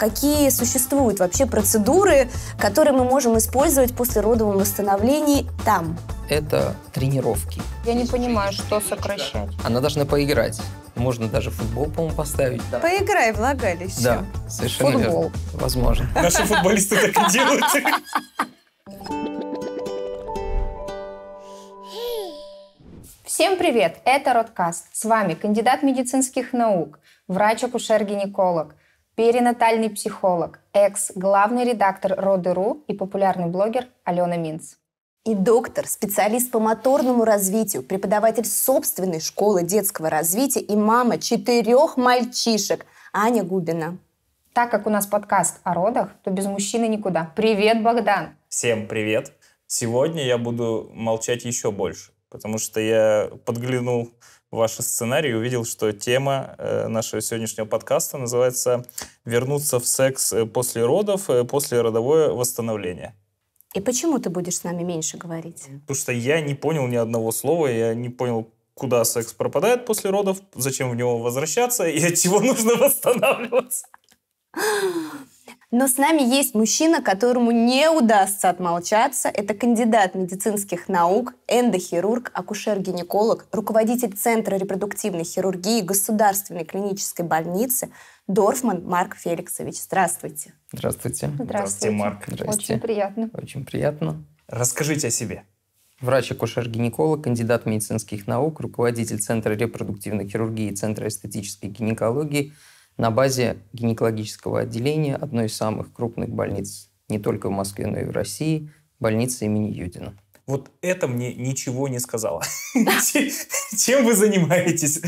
какие существуют вообще процедуры, которые мы можем использовать после родовом восстановлении там? Это тренировки. Я не понимаю, что сокращать. Она должна поиграть. Можно даже футбол, по-моему, поставить. Да. Поиграй влагалище. Да, совершенно футбол. верно. Возможно. Наши футболисты так и делают. Всем привет! Это Родкаст. С вами кандидат медицинских наук, врач-акушер-гинеколог, перинатальный психолог, экс-главный редактор Роды.ру и популярный блогер Алена Минц. И доктор, специалист по моторному развитию, преподаватель собственной школы детского развития и мама четырех мальчишек Аня Губина. Так как у нас подкаст о родах, то без мужчины никуда. Привет, Богдан! Всем привет! Сегодня я буду молчать еще больше, потому что я подглянул ваши сценарии и увидел, что тема э, нашего сегодняшнего подкаста называется «Вернуться в секс э, после родов, э, после родовое восстановление». И почему ты будешь с нами меньше говорить? Потому что я не понял ни одного слова, я не понял, куда секс пропадает после родов, зачем в него возвращаться и от чего нужно восстанавливаться. Но с нами есть мужчина, которому не удастся отмолчаться. Это кандидат медицинских наук, эндохирург, акушер-гинеколог, руководитель Центра репродуктивной хирургии Государственной клинической больницы Дорфман Марк Феликсович. Здравствуйте. Здравствуйте. Здравствуйте, Марк. Здравствуйте. Очень приятно. Очень приятно. Расскажите о себе. Врач-акушер-гинеколог, кандидат медицинских наук, руководитель Центра репродуктивной хирургии и Центра эстетической гинекологии – на базе гинекологического отделения одной из самых крупных больниц не только в Москве, но и в России, больницы имени Юдина. Вот это мне ничего не сказала. Чем вы занимаетесь?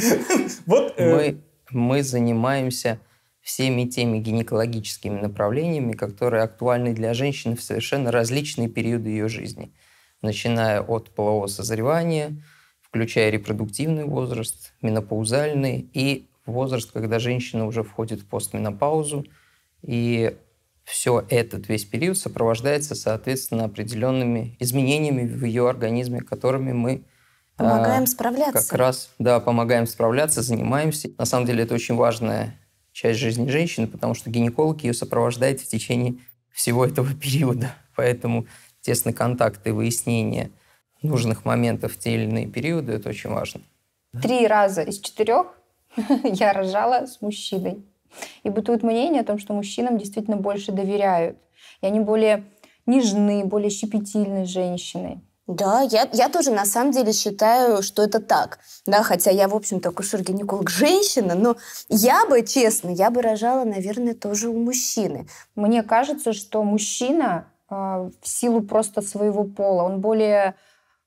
Вот э, мы занимаемся всеми теми гинекологическими направлениями, которые актуальны для женщин в совершенно различные периоды ее жизни, начиная от полового созревания, включая репродуктивный возраст, менопаузальный и возраст, когда женщина уже входит в постменопаузу, и все этот весь период сопровождается, соответственно, определенными изменениями в ее организме, которыми мы а, помогаем а, справляться. Как раз, да, помогаем справляться, занимаемся. На самом деле это очень важная часть жизни женщины, потому что гинеколог ее сопровождает в течение всего этого периода. Поэтому тесные контакты, выяснение нужных моментов в те или иные периоды – это очень важно. Три раза из четырех я рожала с мужчиной. И бытует мнение о том, что мужчинам действительно больше доверяют. И они более нежны, более щепетильны женщины. Да, я, я тоже на самом деле считаю, что это так. Да, хотя я, в общем-то, акушер-гинеколог женщина, но я бы, честно, я бы рожала, наверное, тоже у мужчины. Мне кажется, что мужчина э, в силу просто своего пола, он более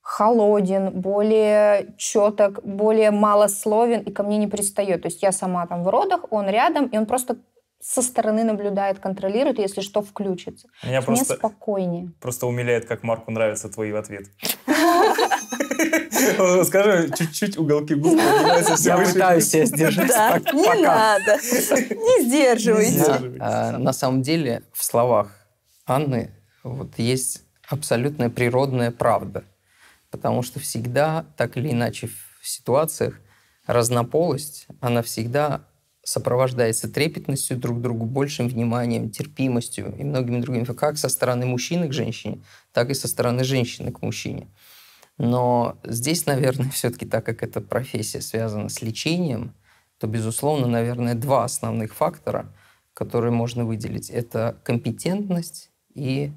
холоден, более четок, более малословен и ко мне не пристает. То есть я сама там в родах, он рядом, и он просто со стороны наблюдает, контролирует, если что, включится. Меня а Мне просто, спокойнее. Просто умиляет, как Марку нравится твои ответ. Скажи, чуть-чуть уголки губ Я пытаюсь себя сдержать. Не надо. Не сдерживайте. А, на самом деле в словах Анны вот есть абсолютная природная правда – Потому что всегда, так или иначе, в ситуациях разнополость, она всегда сопровождается трепетностью друг к другу, большим вниманием, терпимостью и многими другими, как со стороны мужчины к женщине, так и со стороны женщины к мужчине. Но здесь, наверное, все-таки так как эта профессия связана с лечением, то, безусловно, наверное, два основных фактора, которые можно выделить. Это компетентность и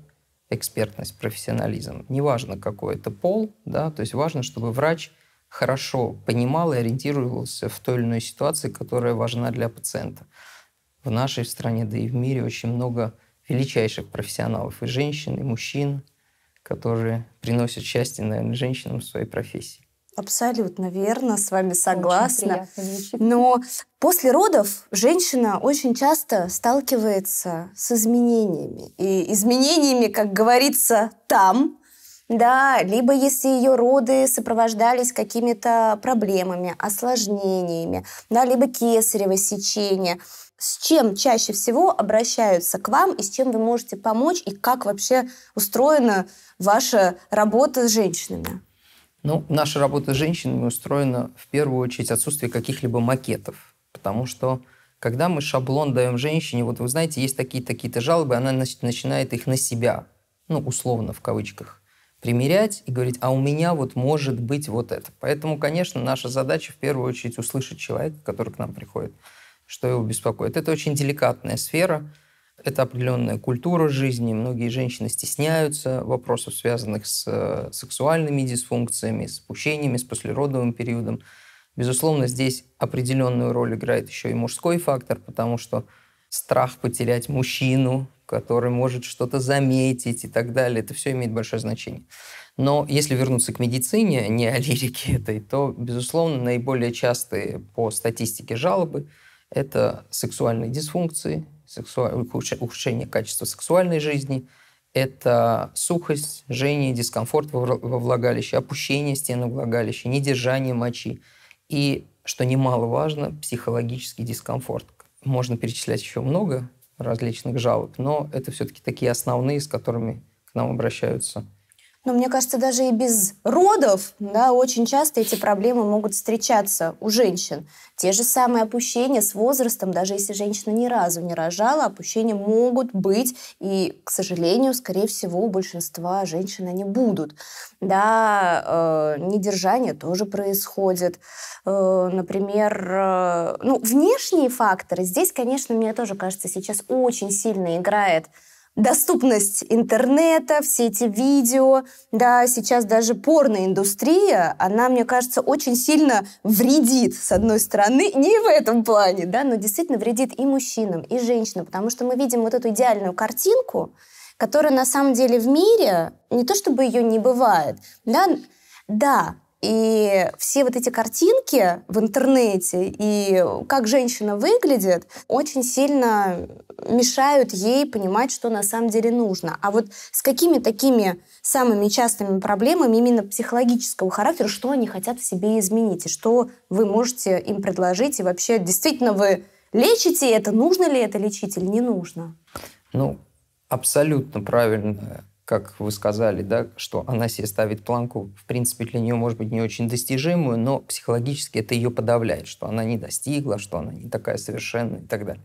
экспертность, профессионализм. Неважно, какой это пол, да, то есть важно, чтобы врач хорошо понимал и ориентировался в той или иной ситуации, которая важна для пациента. В нашей стране, да и в мире очень много величайших профессионалов, и женщин, и мужчин, которые приносят счастье, наверное, женщинам в своей профессии. Абсолютно верно, с вами согласна. Но после родов женщина очень часто сталкивается с изменениями. И изменениями, как говорится, там, да, либо если ее роды сопровождались какими-то проблемами, осложнениями, да, либо кесарево сечение. С чем чаще всего обращаются к вам и с чем вы можете помочь и как вообще устроена ваша работа с женщинами? Ну, наша работа с женщинами устроена в первую очередь отсутствие каких-либо макетов, потому что когда мы шаблон даем женщине, вот вы знаете, есть такие-то такие жалобы, она начинает их на себя, ну, условно, в кавычках, примерять и говорить, а у меня вот может быть вот это. Поэтому, конечно, наша задача в первую очередь услышать человека, который к нам приходит, что его беспокоит. Это очень деликатная сфера, это определенная культура жизни. Многие женщины стесняются вопросов, связанных с э, сексуальными дисфункциями, с пущениями, с послеродовым периодом. Безусловно, здесь определенную роль играет еще и мужской фактор, потому что страх потерять мужчину, который может что-то заметить и так далее, это все имеет большое значение. Но если вернуться к медицине, не о лирике этой, то, безусловно, наиболее частые по статистике жалобы – это сексуальные дисфункции, ухудшение качества сексуальной жизни, это сухость, жжение, дискомфорт во влагалище, опущение стены влагалища, недержание мочи и, что немаловажно, психологический дискомфорт. Можно перечислять еще много различных жалоб, но это все-таки такие основные, с которыми к нам обращаются – но мне кажется, даже и без родов, да, очень часто эти проблемы могут встречаться у женщин. Те же самые опущения с возрастом, даже если женщина ни разу не рожала, опущения могут быть, и, к сожалению, скорее всего, у большинства женщин они будут. Да, э, недержание тоже происходит. Э, например, э, ну, внешние факторы. Здесь, конечно, мне тоже кажется, сейчас очень сильно играет доступность интернета, все эти видео, да, сейчас даже порноиндустрия, она, мне кажется, очень сильно вредит, с одной стороны, не в этом плане, да, но действительно вредит и мужчинам, и женщинам, потому что мы видим вот эту идеальную картинку, которая на самом деле в мире не то чтобы ее не бывает, да, да, и все вот эти картинки в интернете и как женщина выглядит, очень сильно мешают ей понимать, что на самом деле нужно. А вот с какими такими самыми частыми проблемами именно психологического характера, что они хотят в себе изменить, и что вы можете им предложить, и вообще действительно вы лечите это, нужно ли это лечить или не нужно? Ну, абсолютно правильно как вы сказали, да, что она себе ставит планку, в принципе, для нее, может быть, не очень достижимую, но психологически это ее подавляет, что она не достигла, что она не такая совершенная и так далее.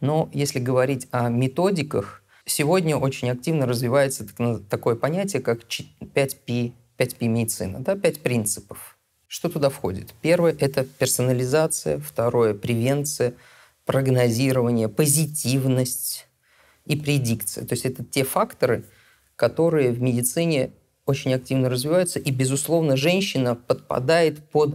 Но если говорить о методиках, сегодня очень активно развивается такое понятие, как 5P, 5P медицина, да, 5 принципов. Что туда входит? Первое – это персонализация, второе – превенция, прогнозирование, позитивность и предикция. То есть это те факторы, которые в медицине очень активно развиваются, и, безусловно, женщина подпадает под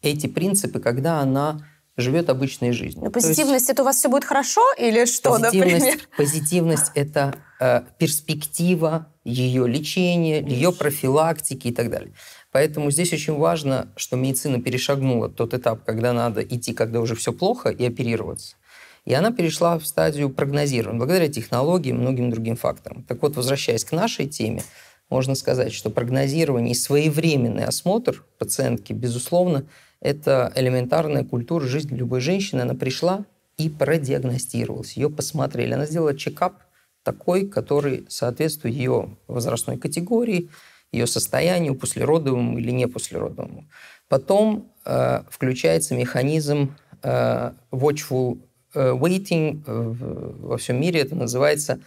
эти принципы, когда она живет обычной жизнью. Но ну, позитивность есть, это у вас все будет хорошо или что, позитивность, например? Позитивность это э, перспектива ее лечения, ее профилактики и так далее. Поэтому здесь очень важно, что медицина перешагнула тот этап, когда надо идти, когда уже все плохо, и оперироваться. И она перешла в стадию прогнозирования благодаря технологиям, и многим другим факторам. Так вот, возвращаясь к нашей теме, можно сказать, что прогнозирование и своевременный осмотр пациентки, безусловно, это элементарная культура жизни любой женщины. Она пришла и продиагностировалась. Ее посмотрели. Она сделала чекап такой, который соответствует ее возрастной категории, ее состоянию, послеродовому или не послеродовому. Потом э, включается механизм э, watchful Э, waiting э, во всем мире это называется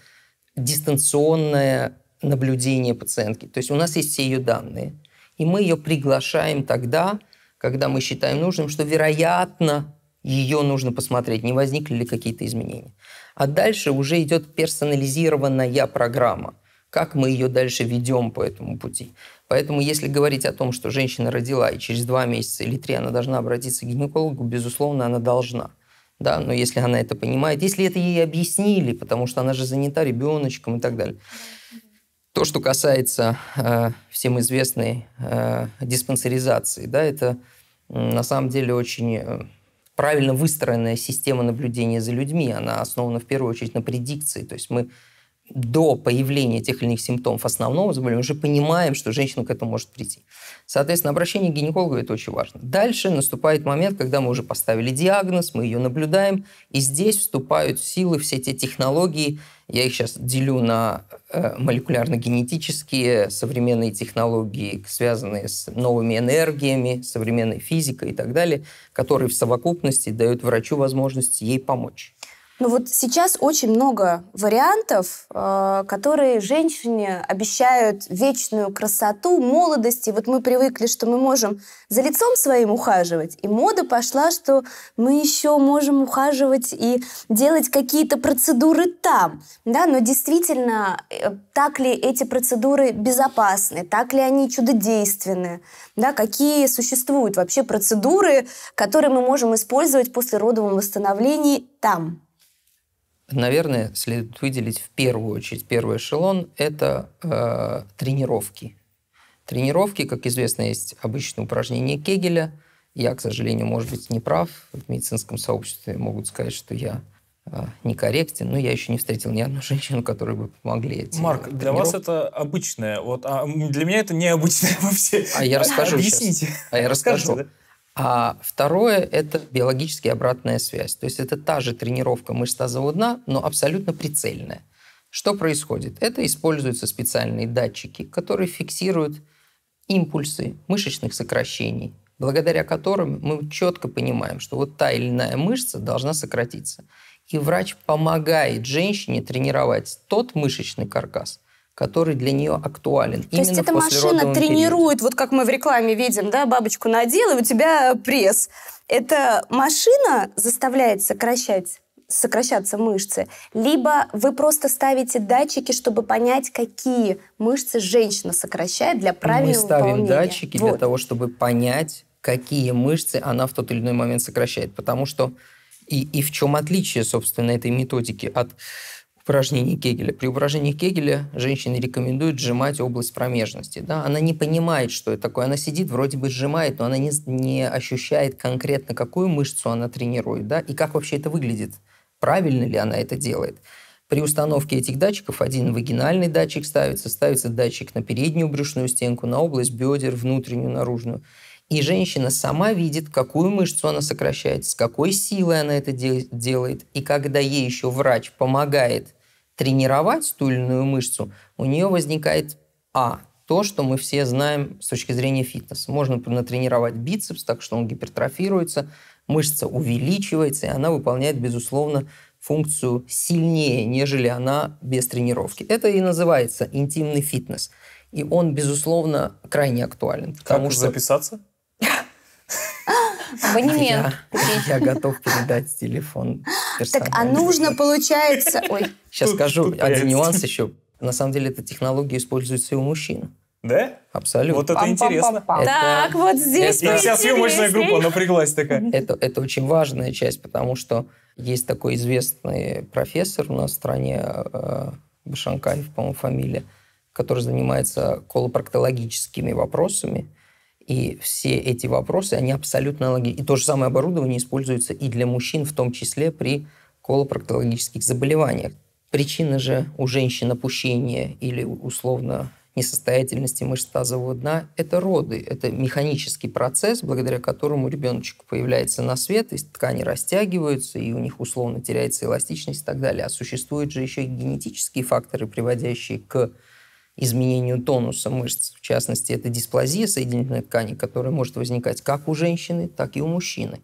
дистанционное наблюдение пациентки. То есть у нас есть все ее данные, и мы ее приглашаем тогда, когда мы считаем нужным, что, вероятно, ее нужно посмотреть, не возникли ли какие-то изменения. А дальше уже идет персонализированная программа, как мы ее дальше ведем по этому пути. Поэтому если говорить о том, что женщина родила, и через два месяца или три она должна обратиться к гинекологу, безусловно, она должна – да, но если она это понимает, если это ей объяснили, потому что она же занята ребеночком и так далее. То, что касается э, всем известной э, диспансеризации, да, это на самом деле очень э, правильно выстроенная система наблюдения за людьми. Она основана в первую очередь на предикции. То есть мы до появления тех или иных симптомов основного заболевания уже понимаем, что женщина к этому может прийти. Соответственно, обращение к гинекологу – это очень важно. Дальше наступает момент, когда мы уже поставили диагноз, мы ее наблюдаем, и здесь вступают в силы все те технологии, я их сейчас делю на э, молекулярно-генетические, современные технологии, связанные с новыми энергиями, современной физикой и так далее, которые в совокупности дают врачу возможность ей помочь. Ну вот сейчас очень много вариантов, э, которые женщине обещают вечную красоту, молодость. И вот мы привыкли, что мы можем за лицом своим ухаживать. И мода пошла, что мы еще можем ухаживать и делать какие-то процедуры там. Да? Но действительно, э, так ли эти процедуры безопасны? Так ли они чудодейственны? Да? Какие существуют вообще процедуры, которые мы можем использовать после родовом восстановлении там? наверное, следует выделить в первую очередь, первый эшелон – это э, тренировки. Тренировки, как известно, есть обычные упражнения Кегеля. Я, к сожалению, может быть, не прав. В медицинском сообществе могут сказать, что я э, некорректен, но я еще не встретил ни одну женщину, которая бы помогли этим. Марк, для вас это обычное, вот, а для меня это необычное вообще. А я расскажу Объясните. Сейчас. А я расскажу. Да? А второе – это биологически обратная связь. То есть это та же тренировка мышц тазового дна, но абсолютно прицельная. Что происходит? Это используются специальные датчики, которые фиксируют импульсы мышечных сокращений, благодаря которым мы четко понимаем, что вот та или иная мышца должна сократиться. И врач помогает женщине тренировать тот мышечный каркас, который для нее актуален. То есть эта машина тренирует, периоде. вот как мы в рекламе видим, да, бабочку надел, и у тебя пресс. Эта машина заставляет сокращать сокращаться мышцы, либо вы просто ставите датчики, чтобы понять, какие мышцы женщина сокращает для правильного Мы ставим выполнения. датчики вот. для того, чтобы понять, какие мышцы она в тот или иной момент сокращает, потому что и, и в чем отличие, собственно, этой методики от упражнении Кегеля. При упражнении Кегеля женщине рекомендуют сжимать область промежности. Да? Она не понимает, что это такое. Она сидит, вроде бы сжимает, но она не, не ощущает конкретно, какую мышцу она тренирует, да, и как вообще это выглядит. Правильно ли она это делает? При установке этих датчиков один вагинальный датчик ставится, ставится датчик на переднюю брюшную стенку, на область бедер, внутреннюю, наружную. И женщина сама видит, какую мышцу она сокращает, с какой силой она это де- делает. И когда ей еще врач помогает тренировать стульную мышцу, у нее возникает А. То, что мы все знаем с точки зрения фитнеса. Можно натренировать бицепс так, что он гипертрофируется, мышца увеличивается, и она выполняет, безусловно, функцию сильнее, нежели она без тренировки. Это и называется интимный фитнес. И он, безусловно, крайне актуален. Как потому, записаться? абонемент. А я, я готов передать телефон. Так, а нужно, получается... Ой. Сейчас скажу один появится. нюанс еще. На самом деле, эта технология используется и у мужчин. Да? Абсолютно. Вот это Пам -пам -пам интересно. Это, так, вот здесь это, Вся съемочная группа напряглась такая. Это, это очень важная часть, потому что есть такой известный профессор у нас в стране, э, Башанкаев, по-моему, фамилия, который занимается колопроктологическими вопросами. И все эти вопросы, они абсолютно аналогичны. И то же самое оборудование используется и для мужчин, в том числе при колопроктологических заболеваниях. Причина же у женщин опущения или условно несостоятельности мышц тазового дна – это роды. Это механический процесс, благодаря которому ребеночек появляется на свет, и ткани растягиваются, и у них условно теряется эластичность и так далее. А существуют же еще и генетические факторы, приводящие к изменению тонуса мышц. В частности, это дисплазия соединительной ткани, которая может возникать как у женщины, так и у мужчины.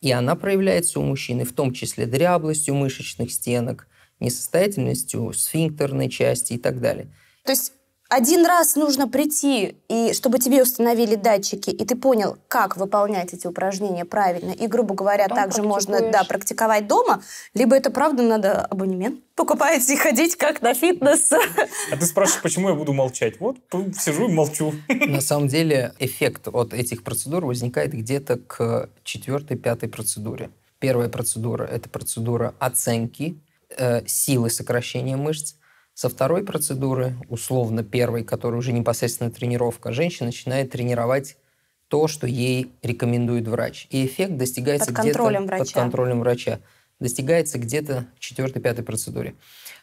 И она проявляется у мужчины в том числе дряблостью мышечных стенок, несостоятельностью сфинктерной части и так далее. То есть один раз нужно прийти, и чтобы тебе установили датчики, и ты понял, как выполнять эти упражнения правильно. И, грубо говоря, Потом также можно да, практиковать дома, либо это правда надо абонемент покупать и ходить как на фитнес. А ты спрашиваешь, почему я буду молчать? Вот сижу и молчу. На самом деле эффект от этих процедур возникает где-то к четвертой, пятой процедуре. Первая процедура – это процедура оценки э, силы сокращения мышц. Со второй процедуры, условно первой, которая уже непосредственно тренировка, женщина начинает тренировать то, что ей рекомендует врач. И эффект достигается под контролем где-то врача. под контролем врача. Достигается где-то в четвертой-пятой процедуре.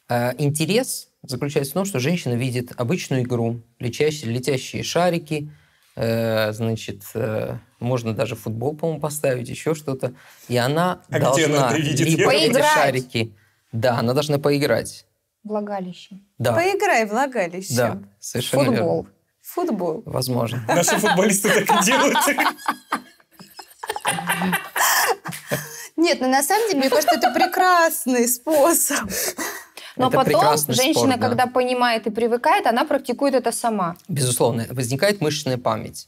А, интерес заключается в том, что женщина видит обычную игру, летящие, летящие шарики, э, значит, э, можно даже футбол, по-моему, поставить, еще что-то. И она а должна где она либо поиграть. эти шарики... Да, она должна поиграть. Влагалище. Да. Поиграй влагалище. Да, совершенно Футбол. Верно. Футбол. Возможно. Наши футболисты так и делают. Нет, ну на самом деле, мне кажется, это прекрасный способ. Но это потом женщина, спорт, да. когда понимает и привыкает, она практикует это сама. Безусловно, возникает мышечная память.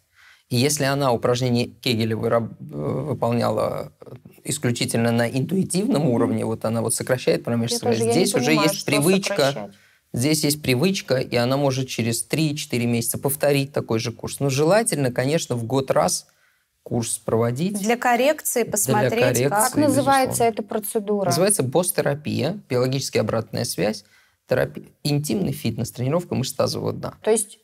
И если она упражнение Кегеля э, выполняла э, исключительно на интуитивном уровне, вот она вот сокращает промежность, здесь уже есть привычка. Сокращать. Здесь есть привычка, и она может через 3-4 месяца повторить такой же курс. Но ну, желательно, конечно, в год раз курс проводить. Для коррекции посмотреть, для коррекции, как называется безусловно. эта процедура. Называется босс-терапия, биологически обратная связь, терапия, интимный фитнес, тренировка мышц тазового дна. То есть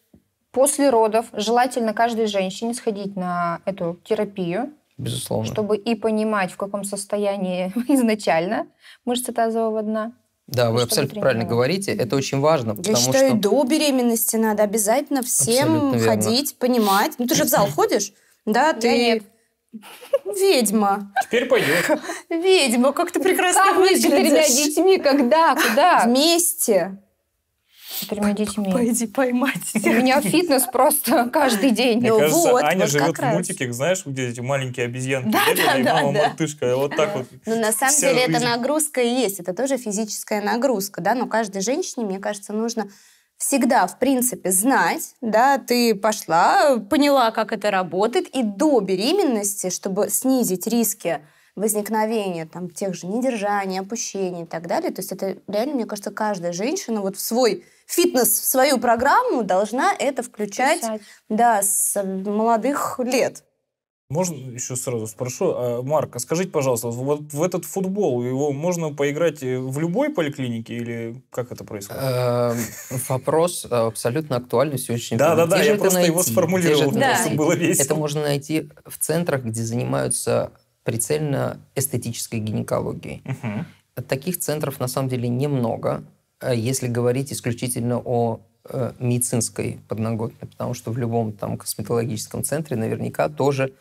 После родов желательно каждой женщине сходить на эту терапию. Безусловно. Чтобы и понимать, в каком состоянии изначально мышцы тазового дна. Да, вы абсолютно правильно говорите. Это очень важно. Я потому считаю, что... до беременности надо обязательно всем ходить, понимать. Ну, ты же в зал ходишь? Да, ты... Я нет. Ведьма. Теперь пойдешь. Ведьма, как ты прекрасно как выглядишь. с четырьмя детьми, когда, куда? Вместе четырьмя детьми. Пойди поймать. У меня фитнес просто каждый день. Мне ну кажется, вот, Аня вот живет в мультиках, знаешь, где эти маленькие обезьянки да, бегали, да, и мама да. мартышка, и вот так вот. Ну, на самом деле, жизнь. это нагрузка и есть, это тоже физическая нагрузка, да, но каждой женщине, мне кажется, нужно всегда, в принципе, знать, да, ты пошла, поняла, как это работает, и до беременности, чтобы снизить риски возникновение там, тех же недержаний, опущений и так далее. То есть это реально, мне кажется, каждая женщина вот в свой фитнес, в свою программу должна это включать, включать. да, с молодых лет. Можно еще сразу спрошу, а, Марк, а скажите, пожалуйста, вот в этот футбол его можно поиграть э, в любой поликлинике или как это происходит? Э, вопрос э, абсолютно актуальный сегодняшний. Да, да, да, я просто его сформулировал, чтобы было весело. Это можно найти в центрах, где занимаются прицельно эстетической гинекологии Угу. Таких центров на самом деле немного, э, если говорить исключительно о э, медицинской подноготной, потому что в любом там косметологическом центре наверняка тоже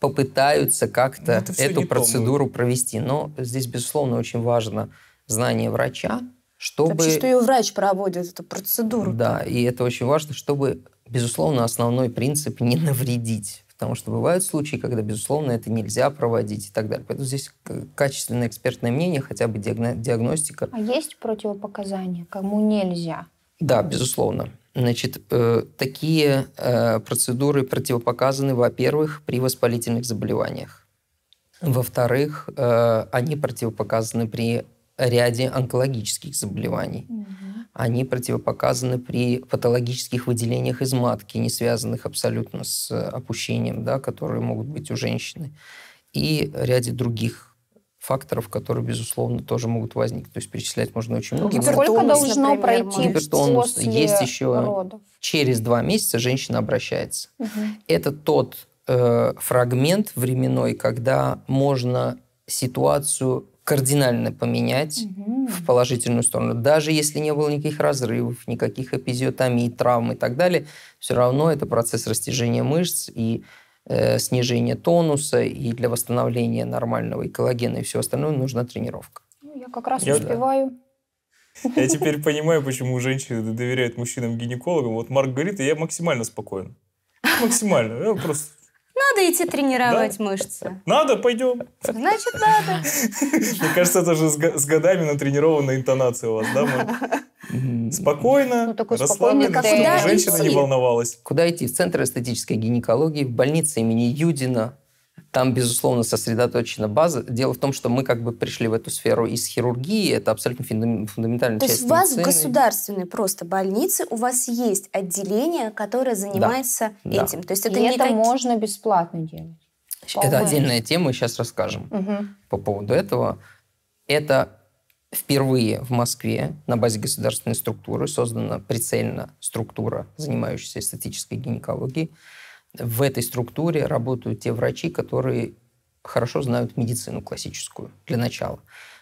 попытаются как-то эту процедуру то, провести. Но здесь, безусловно, очень важно знание врача, чтобы... Вообще, что и врач проводит эту процедуру. Да, и это очень важно, чтобы, безусловно, основной принцип не навредить потому что бывают случаи, когда, безусловно, это нельзя проводить и так далее. Поэтому здесь качественное экспертное мнение, хотя бы диагностика. А есть противопоказания, кому нельзя? Да, безусловно. Значит, э, такие э, процедуры противопоказаны, во-первых, при воспалительных заболеваниях. Во-вторых, э, они противопоказаны при ряде онкологических заболеваний. Угу они противопоказаны при патологических выделениях из матки, не связанных абсолютно с э, опущением, да, которые могут быть у женщины, и ряде других факторов, которые, безусловно, тоже могут возникнуть. То есть перечислять можно очень ну, много. Сколько должно пройти гипертонус? после Есть еще родов? через два месяца женщина обращается. Угу. Это тот э, фрагмент временной, когда можно ситуацию кардинально поменять угу. в положительную сторону. Даже если не было никаких разрывов, никаких эпизиотомий, травм и так далее, все равно это процесс растяжения мышц и э, снижения тонуса, и для восстановления нормального и коллагена и всего остального нужна тренировка. Ну, я как раз я успеваю. Я теперь понимаю, почему женщины доверяют мужчинам-гинекологам. Вот Марк говорит, и я максимально спокоен. Максимально. Я просто надо идти тренировать да? мышцы. Надо, пойдем. Значит, надо. Мне кажется, это же с годами натренированная интонация у вас, да, Спокойно, ну, расслабленно, чтобы женщина не волновалась. Куда идти? В Центр эстетической гинекологии, в больнице имени Юдина, там, безусловно, сосредоточена база. Дело в том, что мы как бы пришли в эту сферу из хирургии. Это абсолютно фундаментальная То часть есть у вас медицины. в государственной просто больнице у вас есть отделение, которое занимается да, этим. Да. То есть это И не это так... можно бесплатно делать. По-моему. Это отдельная тема, сейчас расскажем угу. по поводу этого. Это впервые в Москве на базе государственной структуры создана прицельно структура, занимающаяся эстетической гинекологией в этой структуре работают те врачи, которые хорошо знают медицину классическую для начала.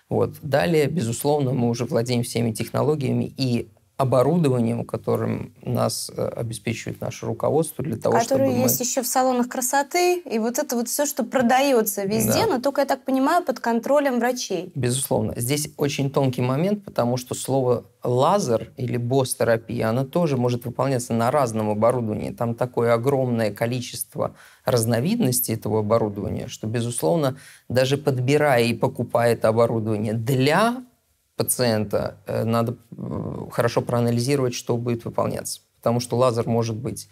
Вот. Далее, безусловно, мы уже владеем всеми технологиями, и оборудованием, которым нас э, обеспечивает наше руководство для того, Которые чтобы есть еще в салонах красоты, и вот это вот все, что продается везде, да. но только, я так понимаю, под контролем врачей. Безусловно. Здесь очень тонкий момент, потому что слово лазер или босс-терапия, она тоже может выполняться на разном оборудовании. Там такое огромное количество разновидностей этого оборудования, что, безусловно, даже подбирая и покупая это оборудование для пациента э, надо хорошо проанализировать, что будет выполняться. Потому что лазер может быть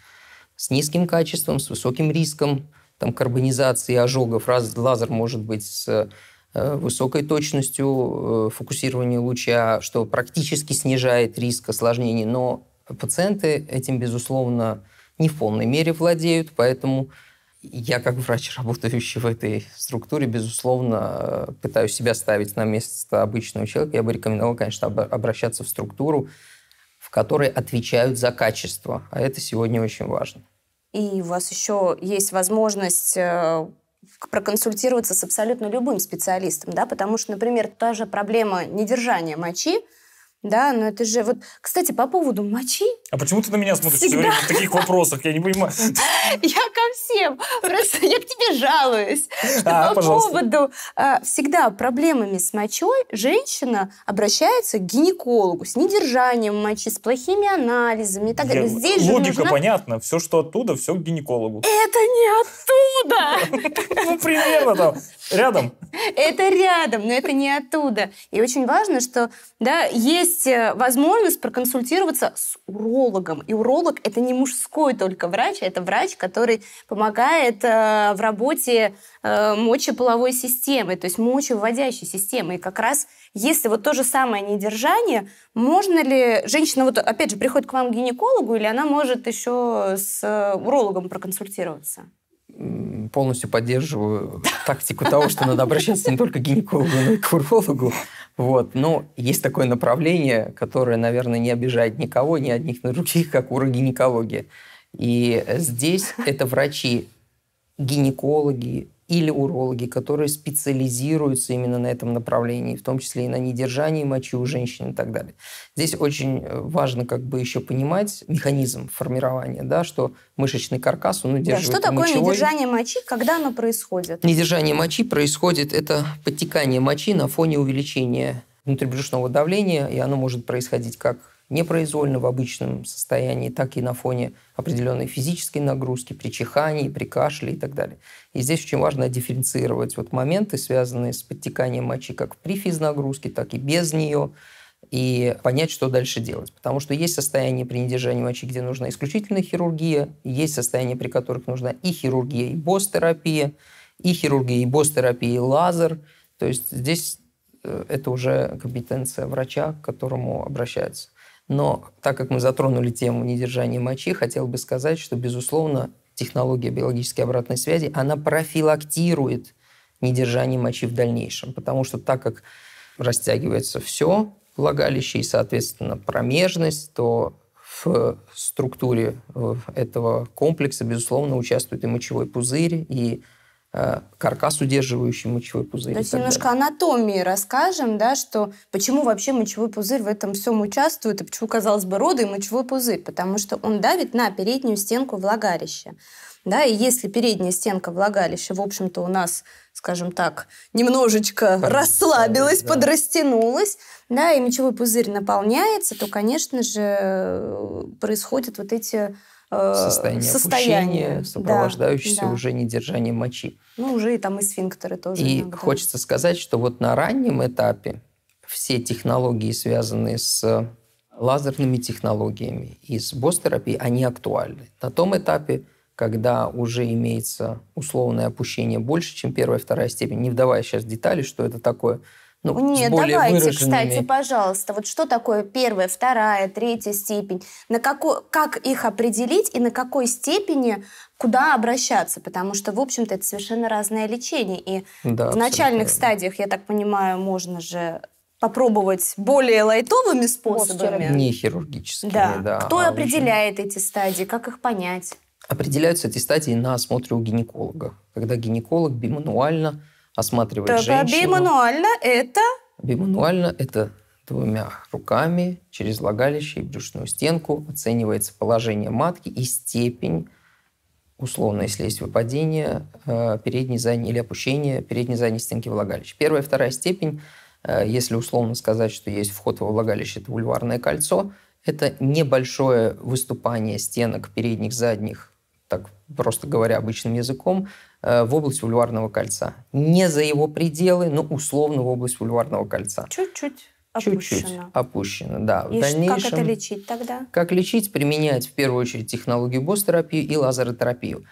с низким качеством, с высоким риском там, карбонизации ожогов. Раз лазер может быть с э, высокой точностью э, фокусирования луча, что практически снижает риск осложнений. Но пациенты этим, безусловно, не в полной мере владеют, поэтому я как врач, работающий в этой структуре, безусловно, пытаюсь себя ставить на место обычного человека. Я бы рекомендовал, конечно, обращаться в структуру, в которой отвечают за качество. А это сегодня очень важно. И у вас еще есть возможность э, проконсультироваться с абсолютно любым специалистом, да, потому что, например, та же проблема недержания мочи – да, но это же... Вот, кстати, по поводу мочи... А почему ты на меня смотришь всегда... все время в таких вопросах? Я не понимаю. Я ко всем. Просто я к тебе жалуюсь. А, по поводу... А, всегда проблемами с мочой женщина обращается к гинекологу с недержанием мочи, с плохими анализами и так далее. Здесь Логика нужна... понятна. Все, что оттуда, все к гинекологу. Это не оттуда! Ну, примерно там. Рядом. Это рядом, но это не оттуда. И очень важно, что да, есть есть э, возможность проконсультироваться с урологом. И уролог это не мужской только врач, это врач, который помогает э, в работе э, мочеполовой системы, то есть мочевыводящей системы. И как раз если вот то же самое недержание, можно ли женщина, вот опять же, приходит к вам к гинекологу, или она может еще с урологом проконсультироваться? полностью поддерживаю тактику того, что надо обращаться не только к гинекологу, но и к урологу. Вот. Но ну, есть такое направление, которое, наверное, не обижает никого, ни одних, ни других, как урогинекология. И здесь это врачи, гинекологи, или урологи, которые специализируются именно на этом направлении, в том числе и на недержании мочи у женщин и так далее. Здесь очень э, важно как бы еще понимать механизм формирования, да, что мышечный каркас, он удерживает да, Что такое мочевой. недержание мочи, когда оно происходит? Недержание мочи происходит, это подтекание мочи на фоне увеличения внутрибрюшного давления, и оно может происходить как непроизвольно в обычном состоянии, так и на фоне определенной физической нагрузки, при чихании, при кашле и так далее. И здесь очень важно дифференцировать вот моменты, связанные с подтеканием мочи как при физнагрузке, так и без нее, и понять, что дальше делать. Потому что есть состояние при недержании мочи, где нужна исключительно хирургия, есть состояние, при которых нужна и хирургия, и бостерапия, и хирургия, и бостерапия, и лазер. То есть здесь э, это уже компетенция врача, к которому обращаются. Но так как мы затронули тему недержания мочи, хотел бы сказать, что, безусловно, технология биологической обратной связи, она профилактирует недержание мочи в дальнейшем. Потому что так как растягивается все влагалище и, соответственно, промежность, то в структуре этого комплекса, безусловно, участвует и мочевой пузырь, и Э, каркас, удерживающий мочевой пузырь. То немножко далее. анатомии расскажем, да, что почему вообще мочевой пузырь в этом всем участвует, и почему, казалось бы, роды и мочевой пузырь, потому что он давит на переднюю стенку влагалища. Да, и если передняя стенка влагалища, в общем-то, у нас, скажем так, немножечко Конечно, расслабилась, да. подрастянулась, да, и мочевой пузырь наполняется, то, конечно же, э, происходят вот эти Э, состояние, состояние опущения, сопровождающееся да, да. уже недержанием мочи. Ну, уже и там и сфинктеры тоже. И иногда. хочется сказать, что вот на раннем этапе все технологии, связанные с лазерными технологиями и с босс они актуальны. На том этапе, когда уже имеется условное опущение больше, чем первая вторая степень, не вдавая сейчас в детали, что это такое – ну, Нет, более давайте, выраженными. кстати, пожалуйста, вот что такое первая, вторая, третья степень, на како, как их определить и на какой степени куда обращаться, потому что, в общем-то, это совершенно разное лечение. И да, в начальных стадиях, я так понимаю, можно же попробовать более лайтовыми способами. Не хирургическими, да. да Кто а определяет очень... эти стадии, как их понять? Определяются эти стадии на осмотре у гинеколога, когда гинеколог бимануально осматривать так, женщину. Бимануально это? Бимануально это двумя руками через влагалище и брюшную стенку оценивается положение матки и степень условно, если есть выпадение э, передней задней или опущение передней задней стенки влагалища. Первая вторая степень, э, если условно сказать, что есть вход во влагалище, это вульварное кольцо, это небольшое выступание стенок передних, задних так просто говоря обычным языком, э, в область Бульварного кольца. Не за его пределы, но условно в область Бульварного кольца. Чуть-чуть. Чуть-чуть опущено, да. И в дальнейшем, как это лечить тогда? Как лечить? Применять в первую очередь технологию босс-терапию и лазеротерапию.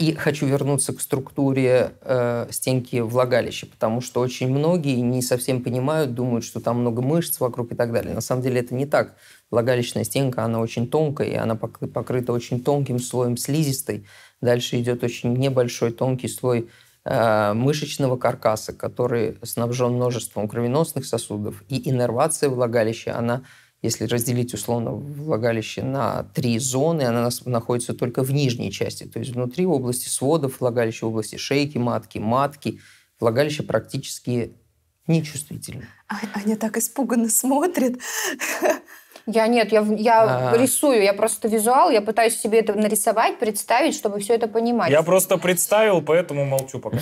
И хочу вернуться к структуре э, стенки влагалища, потому что очень многие не совсем понимают, думают, что там много мышц вокруг и так далее. На самом деле это не так. Влагалищная стенка, она очень тонкая, и она покрыта очень тонким слоем слизистой. Дальше идет очень небольшой тонкий слой э, мышечного каркаса, который снабжен множеством кровеносных сосудов. И иннервация влагалища, она если разделить условно влагалище на три зоны, она находится только в нижней части, то есть внутри области сводов влагалища, области шейки, матки, матки. Влагалище практически нечувствительно. Аня так испуганно смотрит. Я нет, я, я а. рисую, я просто визуал, я пытаюсь себе это нарисовать, представить, чтобы все это понимать. Я просто представил, поэтому молчу пока.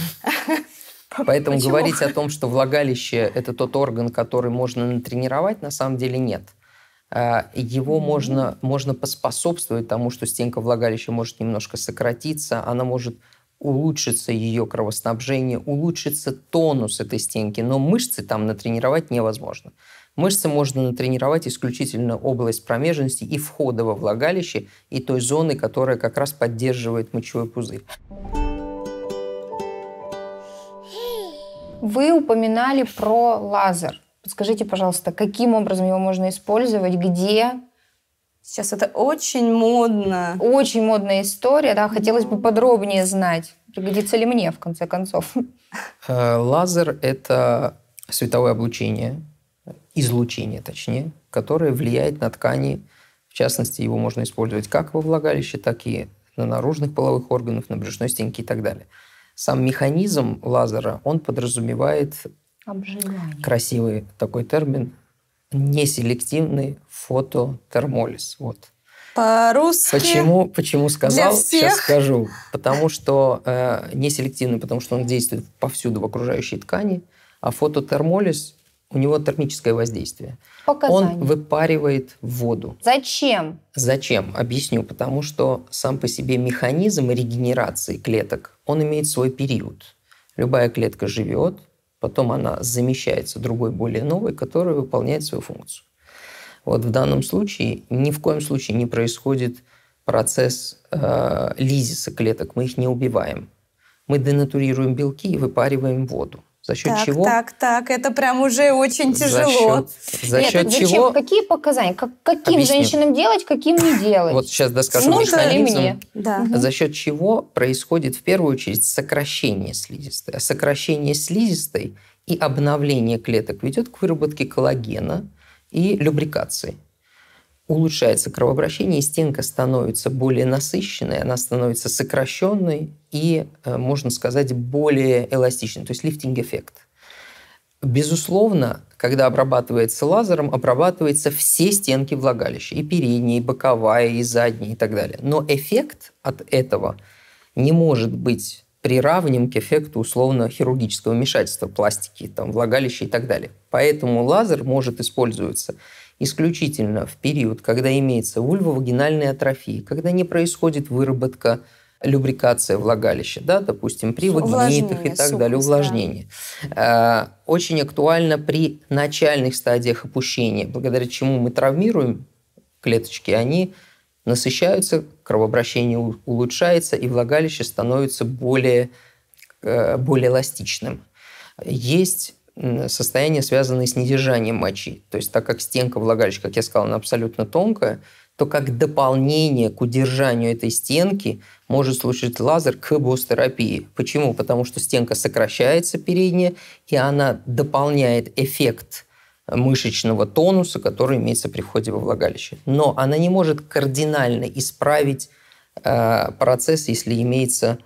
Поэтому говорить о том, что влагалище – это тот орган, который можно натренировать, на самом деле нет. А, его mm-hmm. можно, можно поспособствовать тому, что стенка влагалища может немножко сократиться, она может улучшиться ее кровоснабжение, улучшится тонус этой стенки, но мышцы там натренировать невозможно. Мышцы можно натренировать исключительно область промежности и входа во влагалище, и той зоны, которая как раз поддерживает мочевой пузырь. Вы упоминали про лазер. Подскажите, пожалуйста, каким образом его можно использовать, где? Сейчас это очень модно. Очень модная история, да, хотелось бы подробнее знать. Пригодится ли мне, в конце концов? Э, лазер – это световое облучение, излучение, точнее, которое влияет на ткани. В частности, его можно использовать как во влагалище, так и на наружных половых органах, на брюшной стенке и так далее. Сам механизм лазера, он подразумевает Обжигание. красивый такой термин неселективный фототермолиз. Вот. По-русски. Почему, почему сказал, сейчас скажу. Потому что э, неселективный, потому что он действует повсюду в окружающей ткани, а фототермолиз у него термическое воздействие. Показания. Он выпаривает воду. Зачем? Зачем? Объясню. Потому что сам по себе механизм регенерации клеток, он имеет свой период. Любая клетка живет, потом она замещается другой, более новой, которая выполняет свою функцию. Вот в данном случае ни в коем случае не происходит процесс э, лизиса клеток, мы их не убиваем. Мы денатурируем белки и выпариваем воду. За счет так, чего? Так, так, это прям уже очень тяжело. За счет, за Нет, счет зачем? чего? Какие показания? Как, каким Объясню. женщинам делать, каким не делать? Вот сейчас доскажу. Нужно ли мне? Да. За счет чего происходит в первую очередь сокращение слизистой. А сокращение слизистой и обновление клеток ведет к выработке коллагена и любрикации улучшается кровообращение, стенка становится более насыщенной, она становится сокращенной и, э, можно сказать, более эластичной, то есть лифтинг-эффект. Безусловно, когда обрабатывается лазером, обрабатываются все стенки влагалища, и передние, и боковая, и задняя, и так далее. Но эффект от этого не может быть приравнен к эффекту условно-хирургического вмешательства, пластики, там, влагалища и так далее. Поэтому лазер может использоваться – исключительно в период, когда имеется вульвовагинальная атрофия, когда не происходит выработка любрикация влагалища, да, допустим, при вагинитах и так далее, увлажнение. Да. Очень актуально при начальных стадиях опущения, благодаря чему мы травмируем клеточки, они насыщаются, кровообращение улучшается, и влагалище становится более, э, более эластичным. Есть состояния, связанные с недержанием мочи. То есть так как стенка влагалища, как я сказал, она абсолютно тонкая, то как дополнение к удержанию этой стенки может служить лазер к бостерапии. Почему? Потому что стенка сокращается передняя, и она дополняет эффект мышечного тонуса, который имеется при входе во влагалище. Но она не может кардинально исправить э, процесс, если имеется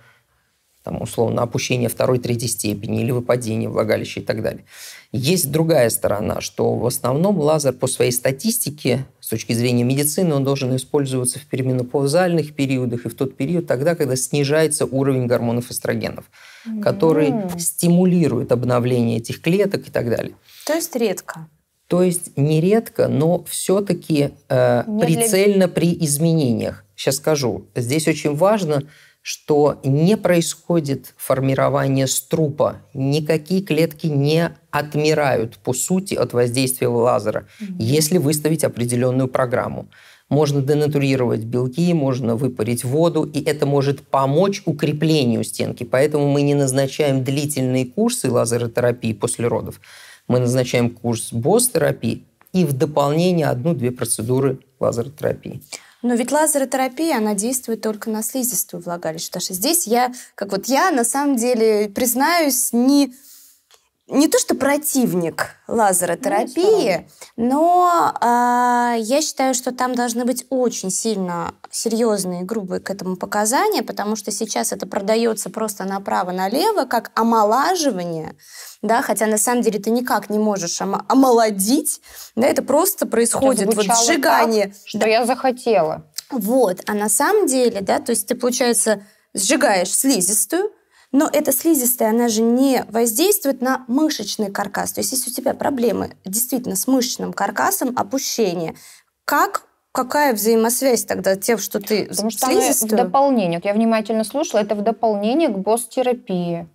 там, условно, опущение второй-третьей степени или выпадение влагалища и так далее. Есть другая сторона, что в основном лазер по своей статистике, с точки зрения медицины, он должен использоваться в перименопаузальных периодах и в тот период тогда, когда снижается уровень гормонов эстрогенов, mm-hmm. который стимулирует обновление этих клеток и так далее. То есть редко? То есть нередко, но все-таки э, прицельно для... при изменениях. Сейчас скажу. Здесь очень важно что не происходит формирование струпа, никакие клетки не отмирают, по сути, от воздействия лазера, mm-hmm. если выставить определенную программу. Можно денатурировать белки, можно выпарить воду, и это может помочь укреплению стенки. Поэтому мы не назначаем длительные курсы лазеротерапии после родов. Мы назначаем курс БОС-терапии и в дополнение одну-две процедуры лазеротерапии. Но ведь лазеротерапия, она действует только на слизистую влагалище. Потому что здесь я, как вот я, на самом деле, признаюсь, не не то что противник лазеротерапии, ну, но э, я считаю, что там должны быть очень сильно серьезные, грубые к этому показания, потому что сейчас это продается просто направо-налево как омолаживание, да, хотя на самом деле ты никак не можешь ом- омолодить, да, это просто происходит это вот сжигание. Так, что да. я захотела. Вот, а на самом деле, да, то есть ты, получается, сжигаешь слизистую, но эта слизистая, она же не воздействует на мышечный каркас. То есть если у тебя проблемы действительно с мышечным каркасом, опущение, как какая взаимосвязь тогда тем, что ты Потому что слизистую? в дополнение, вот я внимательно слушала, это в дополнение к босс-терапии.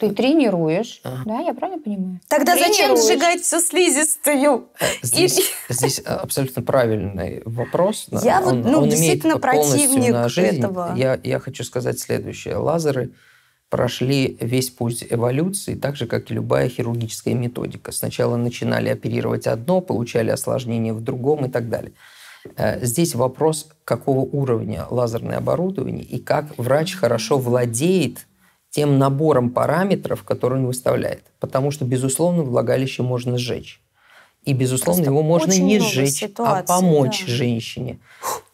Ты тренируешь, ага. да, я правильно понимаю? Тогда зачем сжигать всю слизистую? Здесь, И... здесь э, абсолютно правильный вопрос. Я он, вот, ну, он действительно противник этого. Я, я хочу сказать следующее. Лазеры – прошли весь путь эволюции, так же, как и любая хирургическая методика. Сначала начинали оперировать одно, получали осложнения в другом и так далее. Э, здесь вопрос, какого уровня лазерное оборудование и как врач хорошо владеет тем набором параметров, которые он выставляет. Потому что, безусловно, влагалище можно сжечь. И, безусловно, Просто его можно не сжечь, а ситуаций, а помочь да. женщине.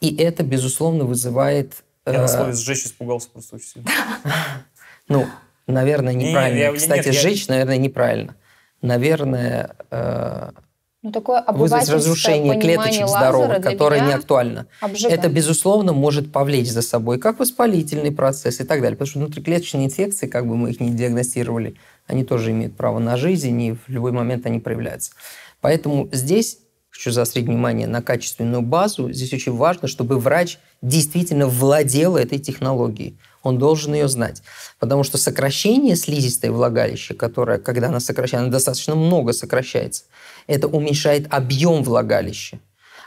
И это, безусловно вызывает я на э, слове «сжечь» испугался просто очень сильно. Ну, наверное, неправильно. Не, я, Кстати, нет, сжечь, я... наверное, неправильно. Наверное, э, ну, такое вызвать разрушение клеточек здоровых, которое не актуально. Это, безусловно, может повлечь за собой как воспалительный процесс и так далее. Потому что внутриклеточные инфекции, как бы мы их не диагностировали, они тоже имеют право на жизнь, и в любой момент они проявляются. Поэтому здесь хочу заострить внимание на качественную базу. Здесь очень важно, чтобы врач действительно владел этой технологией он должен ее знать. Потому что сокращение слизистой влагалища, которое, когда она сокращается, она достаточно много сокращается, это уменьшает объем влагалища.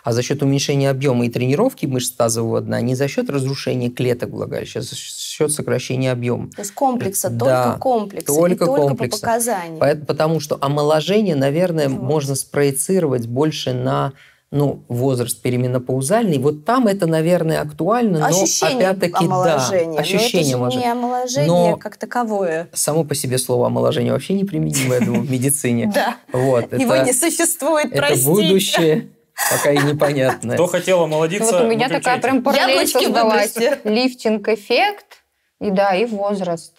А за счет уменьшения объема и тренировки мышц тазового дна, не за счет разрушения клеток влагалища, а за счет сокращения объема. То есть комплекса, э, да, только комплекса, только, только комплекса. по показаниям. Потому что омоложение, наверное, вот. можно спроецировать больше на ну, возраст переменопаузальный. Вот там это, наверное, актуально, но опять-таки, да, ну, ощущение но не омоложение но как таковое. Само по себе слово омоложение вообще неприменимо, я думаю, в медицине. Да, Вот. его не существует, Это будущее, пока и непонятно. Кто хотел омолодиться, Вот у меня такая прям параллель создалась. Лифтинг-эффект, и да, и возраст.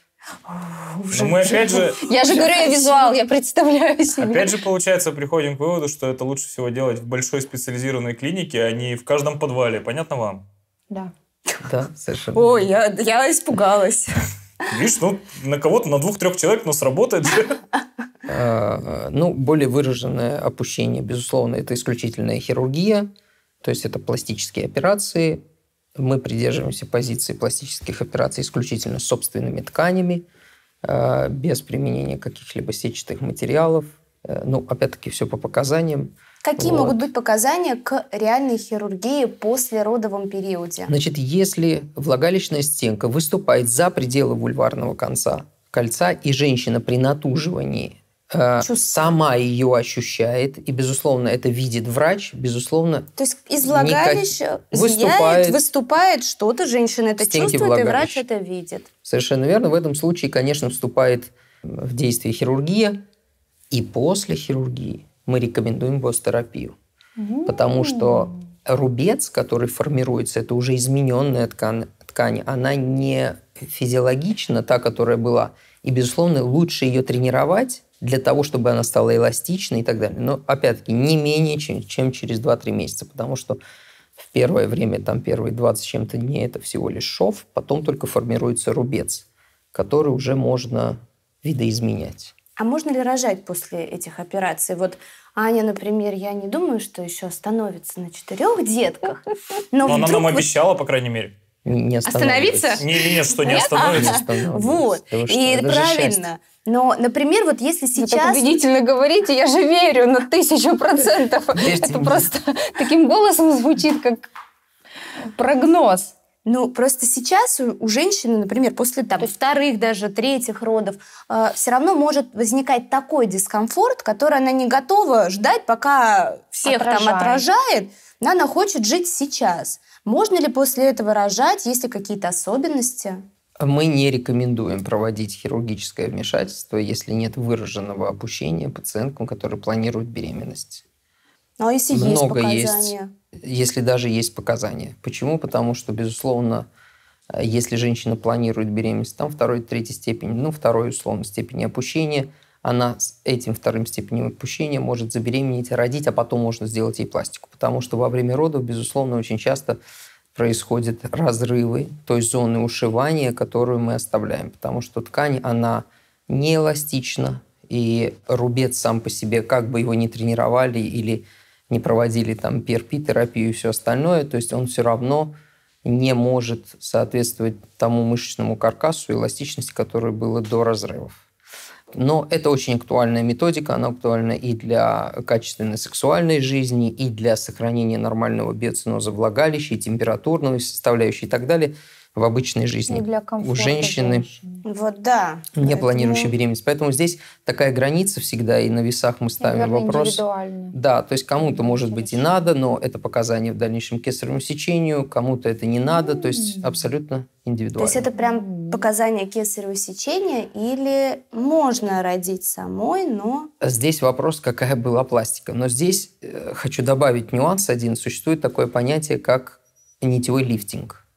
Ну, Уже. мы опять же... Я же говорю, я визуал, я представляю себе. Опять же, получается, приходим к выводу, что это лучше всего делать в большой специализированной клинике, а не в каждом подвале. Понятно вам? Да. Да, совершенно. Ой, я, я испугалась. Видишь, ну, на кого-то, на двух-трех человек, но ну, сработает же. А, ну, более выраженное опущение, безусловно, это исключительная хирургия, то есть это пластические операции, мы придерживаемся позиции пластических операций исключительно собственными тканями, э, без применения каких-либо сетчатых материалов. Э, ну, опять-таки, все по показаниям. Какие вот. могут быть показания к реальной хирургии после родовом периоде? Значит, если влагалищная стенка выступает за пределы вульварного конца кольца, и женщина при натуживании Э, сама ее ощущает, и, безусловно, это видит врач, безусловно. То есть из влагалища никак... выступает, выступает что-то, женщина это чувствует, влагалища. и врач это видит. Совершенно верно. В этом случае, конечно, вступает в действие хирургия, и после хирургии мы рекомендуем гостерапию. mm Потому что рубец, который формируется, это уже измененная ткань, ткань, она не физиологична, та, которая была. И, безусловно, лучше ее тренировать, для того, чтобы она стала эластичной и так далее. Но, опять-таки, не менее, чем, чем через 2-3 месяца, потому что в первое время, там первые 20 чем-то дней, это всего лишь шов, потом только формируется рубец, который уже можно видоизменять. А можно ли рожать после этих операций? Вот Аня, например, я не думаю, что еще остановится на четырех детках. Но, но она нам обещала, по крайней мере не остановиться? Не, нет, что не остановится. Вот. И правильно. Но, например, вот если сейчас... Вы так убедительно говорите, я же верю на ну, тысячу процентов. Это просто таким голосом звучит, как прогноз. Ну, просто сейчас у, у женщины, например, после там, вторых, даже третьих родов, э, все равно может возникать такой дискомфорт, который она не готова ждать, пока всех отражает. там отражает. Она хочет жить сейчас. Можно ли после этого рожать? Есть ли какие-то особенности? Мы не рекомендуем проводить хирургическое вмешательство, если нет выраженного опущения пациенткам, которые планируют беременность. Ну, а если Много есть показания? Есть, если даже есть показания. Почему? Потому что, безусловно, если женщина планирует беременность, там второй, третьей степени, ну, второй, условно, степени опущения, она с этим вторым степенем опущения может забеременеть и родить, а потом можно сделать ей пластику. Потому что во время родов, безусловно, очень часто происходят разрывы той зоны ушивания, которую мы оставляем, потому что ткань, она не эластична, и рубец сам по себе, как бы его ни тренировали или не проводили там перпи-терапию и все остальное, то есть он все равно не может соответствовать тому мышечному каркасу эластичности, который было до разрывов. Но это очень актуальная методика, она актуальна и для качественной сексуальной жизни, и для сохранения нормального биоциноза влагалища, и температурного составляющей и так далее в обычной жизни. для у женщины, женщины. Вот да. Не поэтому... планирующей беременность. Поэтому здесь такая граница всегда, и на весах мы ставим Наверное, вопрос. Да, то есть кому-то, может быть, и надо, но это показание в дальнейшем кесаревому сечению, кому-то это не надо, то есть абсолютно индивидуально. То есть это прям показание кесарево сечения или можно родить самой, но... Здесь вопрос, какая была пластика. Но здесь э, хочу добавить нюанс один. Существует такое понятие, как нитевой лифтинг.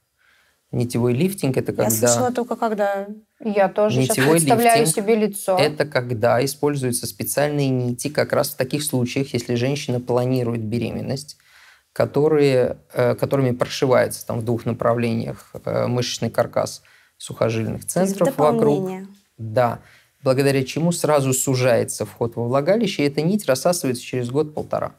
Нитевой лифтинг это когда... Я слышала только когда. Я тоже Нитевой сейчас представляю лифтинг, себе лицо. Это когда используются специальные нити как раз в таких случаях, если женщина планирует беременность, которые, э, которыми прошивается там в двух направлениях э, мышечный каркас сухожильных центров вокруг. Да. Благодаря чему сразу сужается вход во влагалище, и эта нить рассасывается через год-полтора.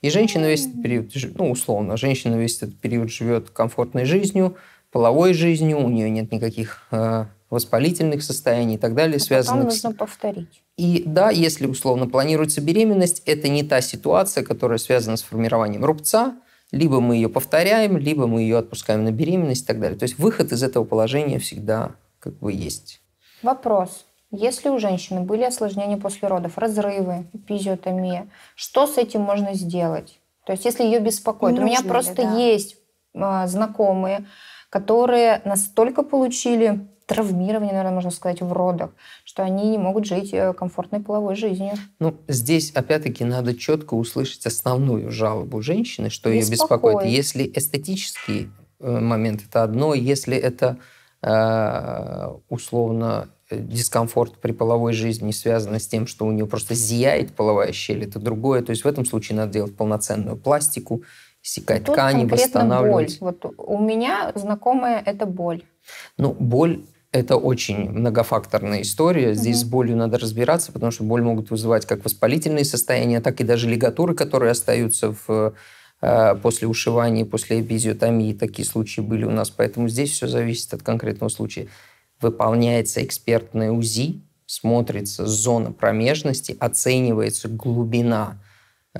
И женщина весь этот период, ну, условно, женщина весь этот период живет комфортной жизнью, половой жизнью, у нее нет никаких э, воспалительных состояний и так далее, а связанных потом нужно с... повторить. И да, если условно планируется беременность, это не та ситуация, которая связана с формированием рубца, либо мы ее повторяем, либо мы ее отпускаем на беременность и так далее. То есть выход из этого положения всегда как бы есть. Вопрос. Если у женщины были осложнения после родов, разрывы, эпизиотомия, что с этим можно сделать? То есть, если ее беспокоит, Не у меня просто да. есть а, знакомые, которые настолько получили травмирование, наверное, можно сказать, в родах, что они не могут жить э, комфортной половой жизнью. Ну, здесь, опять-таки, надо четко услышать основную жалобу женщины, что беспокоит. ее беспокоит. Если эстетический э, момент это одно, если это э, условно дискомфорт при половой жизни связано с тем, что у нее просто зияет половая щель, это другое. То есть в этом случае надо делать полноценную пластику, секать Тут ткани, восстанавливать. Боль. Вот у меня знакомая это боль. Ну, боль это очень многофакторная история. Здесь угу. с болью надо разбираться, потому что боль могут вызывать как воспалительные состояния, так и даже лигатуры, которые остаются в, э, после ушивания, после эпизиотомии. Такие случаи были у нас. Поэтому здесь все зависит от конкретного случая. Выполняется экспертное УЗИ, смотрится зона промежности, оценивается глубина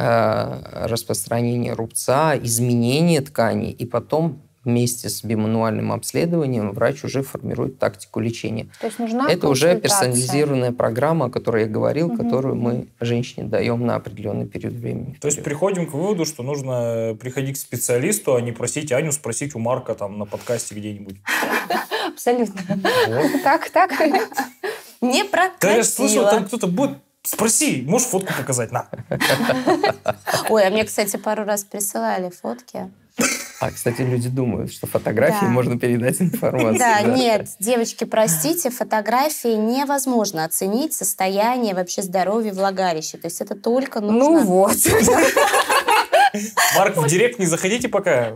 Э, распространение рубца, изменение ткани, и потом вместе с бимануальным обследованием врач уже формирует тактику лечения. То есть нужна Это уже персонализированная программа, о которой я говорил, угу. которую мы женщине даем на определенный период времени. То есть приходим к выводу, что нужно э, приходить к специалисту, а не просить Аню спросить у Марка там на подкасте где-нибудь. Абсолютно. Так, так. Не прокатило. Кажется, слышал, там кто-то будет Спроси, можешь фотку показать, на. Ой, а мне, кстати, пару раз присылали фотки. А, кстати, люди думают, что фотографии да. можно передать информацию. Да, да, нет, девочки, простите, фотографии невозможно оценить состояние вообще здоровья влагалища. То есть это только ну нужно... Ну вот. Марк, в директ не заходите пока.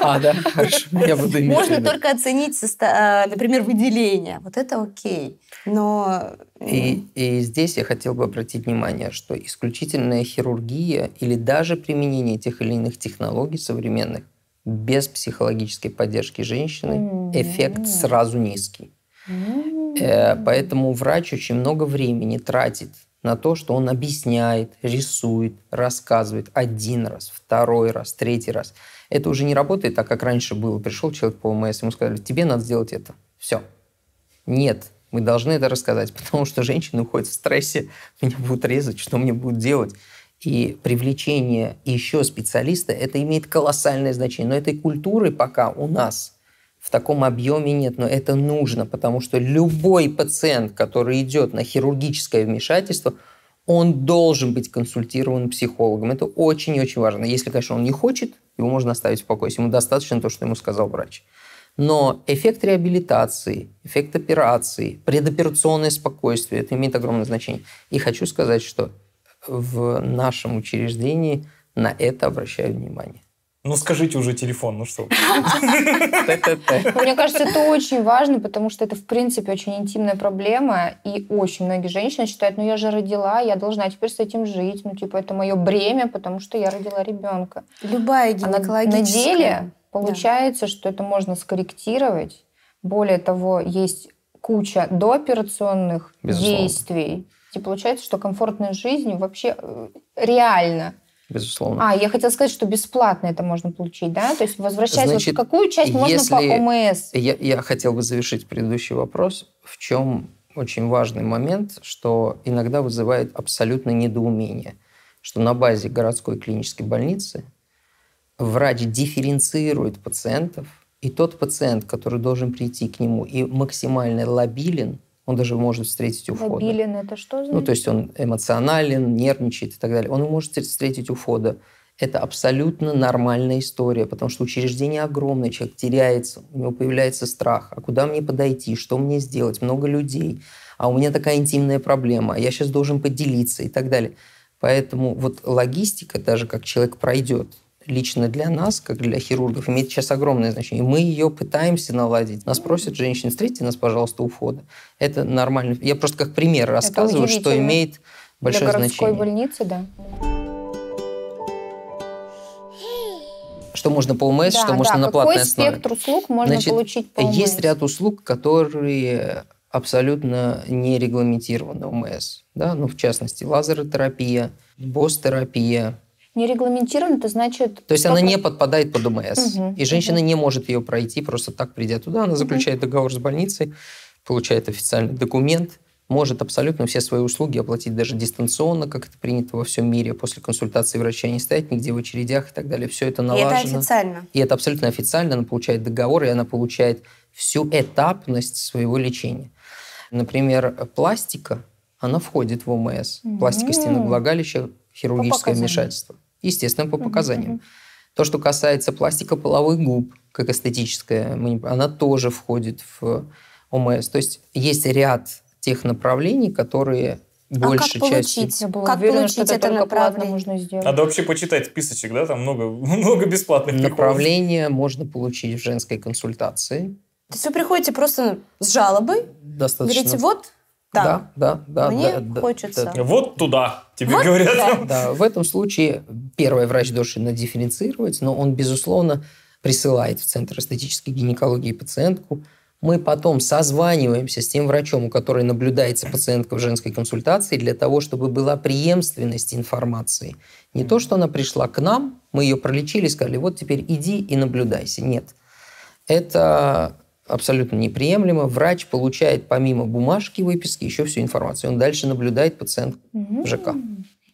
А, да, хорошо. Я буду Можно только оценить, а, например, выделение. Вот это окей. Но... И, и здесь я хотел бы обратить внимание, что исключительная хирургия или даже применение тех или иных технологий современных без психологической поддержки женщины эффект сразу низкий. Э, поэтому врач очень много времени тратит на то, что он объясняет, рисует, рассказывает один раз, второй раз, третий раз. Это уже не работает так, как раньше было. Пришел человек по ОМС, ему сказали, тебе надо сделать это. Все. Нет, мы должны это рассказать, потому что женщины уходят в стрессе, меня будут резать, что мне будут делать. И привлечение еще специалиста, это имеет колоссальное значение. Но этой культуры пока у нас в таком объеме нет, но это нужно, потому что любой пациент, который идет на хирургическое вмешательство, он должен быть консультирован психологом. Это очень-очень и важно. Если, конечно, он не хочет, его можно оставить в покое. Ему достаточно то, что ему сказал врач. Но эффект реабилитации, эффект операции, предоперационное спокойствие – это имеет огромное значение. И хочу сказать, что в нашем учреждении на это обращаю внимание. Ну скажите уже телефон, ну что. Мне кажется, это очень важно, потому что это, в принципе, очень интимная проблема. И очень многие женщины считают, ну я же родила, я должна теперь с этим жить. Ну типа это мое бремя, потому что я родила ребенка. Любая а гинекологическая. на деле Получается, да. что это можно скорректировать. Более того, есть куча дооперационных Безусловно. действий. И получается, что комфортная жизнь вообще э, реально. Безусловно. А, я хотела сказать, что бесплатно это можно получить, да? То есть возвращаясь, Значит, вот какую часть если... можно по ОМС? Я, я хотел бы завершить предыдущий вопрос. В чем очень важный момент, что иногда вызывает абсолютно недоумение, что на базе городской клинической больницы врач дифференцирует пациентов, и тот пациент, который должен прийти к нему и максимально лобилен, он даже может встретить у входа. Лобилен это что ну, значит? Ну, то есть он эмоционален, нервничает и так далее. Он может встретить у входа. Это абсолютно нормальная история, потому что учреждение огромное, человек теряется, у него появляется страх. А куда мне подойти? Что мне сделать? Много людей. А у меня такая интимная проблема. Я сейчас должен поделиться и так далее. Поэтому вот логистика, даже как человек пройдет, лично для нас, как для хирургов, имеет сейчас огромное значение. Мы ее пытаемся наладить. Нас просят женщины встретите нас, пожалуйста, у входа. Это нормально. Я просто как пример рассказываю, что имеет большое для городской значение. больницы, да. Что можно по ОМС, да, что можно да. на Какой платной основе. спектр услуг можно Значит, получить по ОМС? Есть ряд услуг, которые абсолютно не регламентированы в ОМС. Да? Ну, в частности, лазеротерапия, босс-терапия, не регламентирован, это значит... То есть она не подпадает под УМС. Угу, и женщина угу. не может ее пройти просто так, придя туда. Она заключает угу. договор с больницей, получает официальный документ, может абсолютно все свои услуги оплатить даже дистанционно, как это принято во всем мире, после консультации врача не стоять нигде в очередях и так далее. Все это налажено. И это официально. И это абсолютно официально. Она получает договор, и она получает всю этапность своего лечения. Например, пластика, она входит в ОМС. Пластика mm-hmm. хирургическое вмешательство естественно, по показаниям. То, что касается пластика половых губ, как эстетическая, она тоже входит в ОМС. То есть есть ряд тех направлений, которые больше а как части. получить, я была как уверена, получить что это, это направление? можно сделать. Надо вообще почитать списочек, да, там много, много бесплатных. Направление приколов. можно получить в женской консультации. То есть вы приходите просто с жалобой, Достаточно. говорите, вот там. Да, да, да. Мне да, хочется. Да, да. Вот туда, тебе вот говорят. Туда. Да, в этом случае первый врач должен дифференцировать, но он, безусловно, присылает в Центр эстетической гинекологии пациентку. Мы потом созваниваемся с тем врачом, у которой наблюдается пациентка в женской консультации, для того, чтобы была преемственность информации. Не то, что она пришла к нам, мы ее пролечили, сказали, вот теперь иди и наблюдайся. Нет. Это абсолютно неприемлемо. Врач получает помимо бумажки выписки еще всю информацию. Он дальше наблюдает пациент угу. ЖК.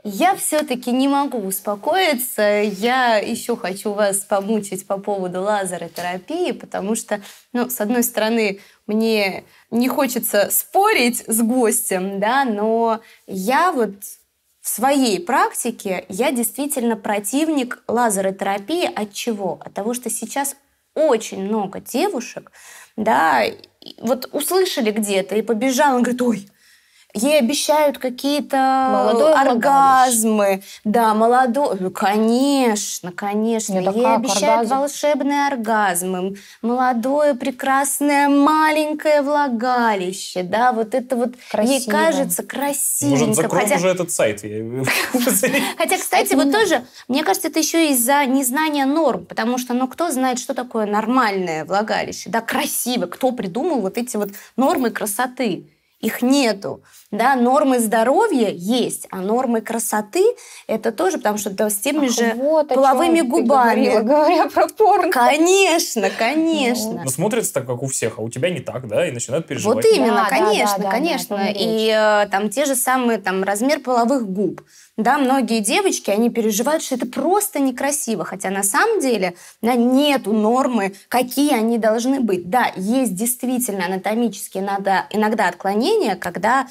Я все-таки не могу успокоиться. Я еще хочу вас помучить по поводу лазеротерапии, потому что, ну, с одной стороны, мне не хочется спорить с гостем, да, но я вот в своей практике я действительно противник лазеротерапии. От чего? От того, что сейчас очень много девушек, да, вот услышали где-то и побежал, он говорит, ой, ей обещают какие-то оргазмы. Влагалище. Да, молодой. Ну, конечно, конечно. Нет, ей обещают оргазм? волшебные оргазмы. Молодое, прекрасное, маленькое влагалище. Да, вот это вот Красиво. ей кажется красивенько. Может, закроем Хотя... уже этот сайт. Хотя, кстати, вот тоже, мне кажется, это еще из-за незнания норм. Потому что, ну, кто знает, что такое нормальное влагалище? Да, красиво. Кто придумал вот эти вот нормы красоты? их нету. Да, нормы здоровья есть, а нормы красоты это тоже, потому что с теми Ах, же вот половыми губами. Говорила, говоря про порно. Конечно, ну, конечно. Ну, смотрится так, как у всех, а у тебя не так, да, и начинают переживать. Вот именно, да, конечно, да, да, конечно. Да, да, и э, там те же самые там размер половых губ. Да, многие девочки, они переживают, что это просто некрасиво, хотя на самом деле на нету нормы, какие они должны быть. Да, есть действительно анатомические иногда, иногда отклонения, когда, э,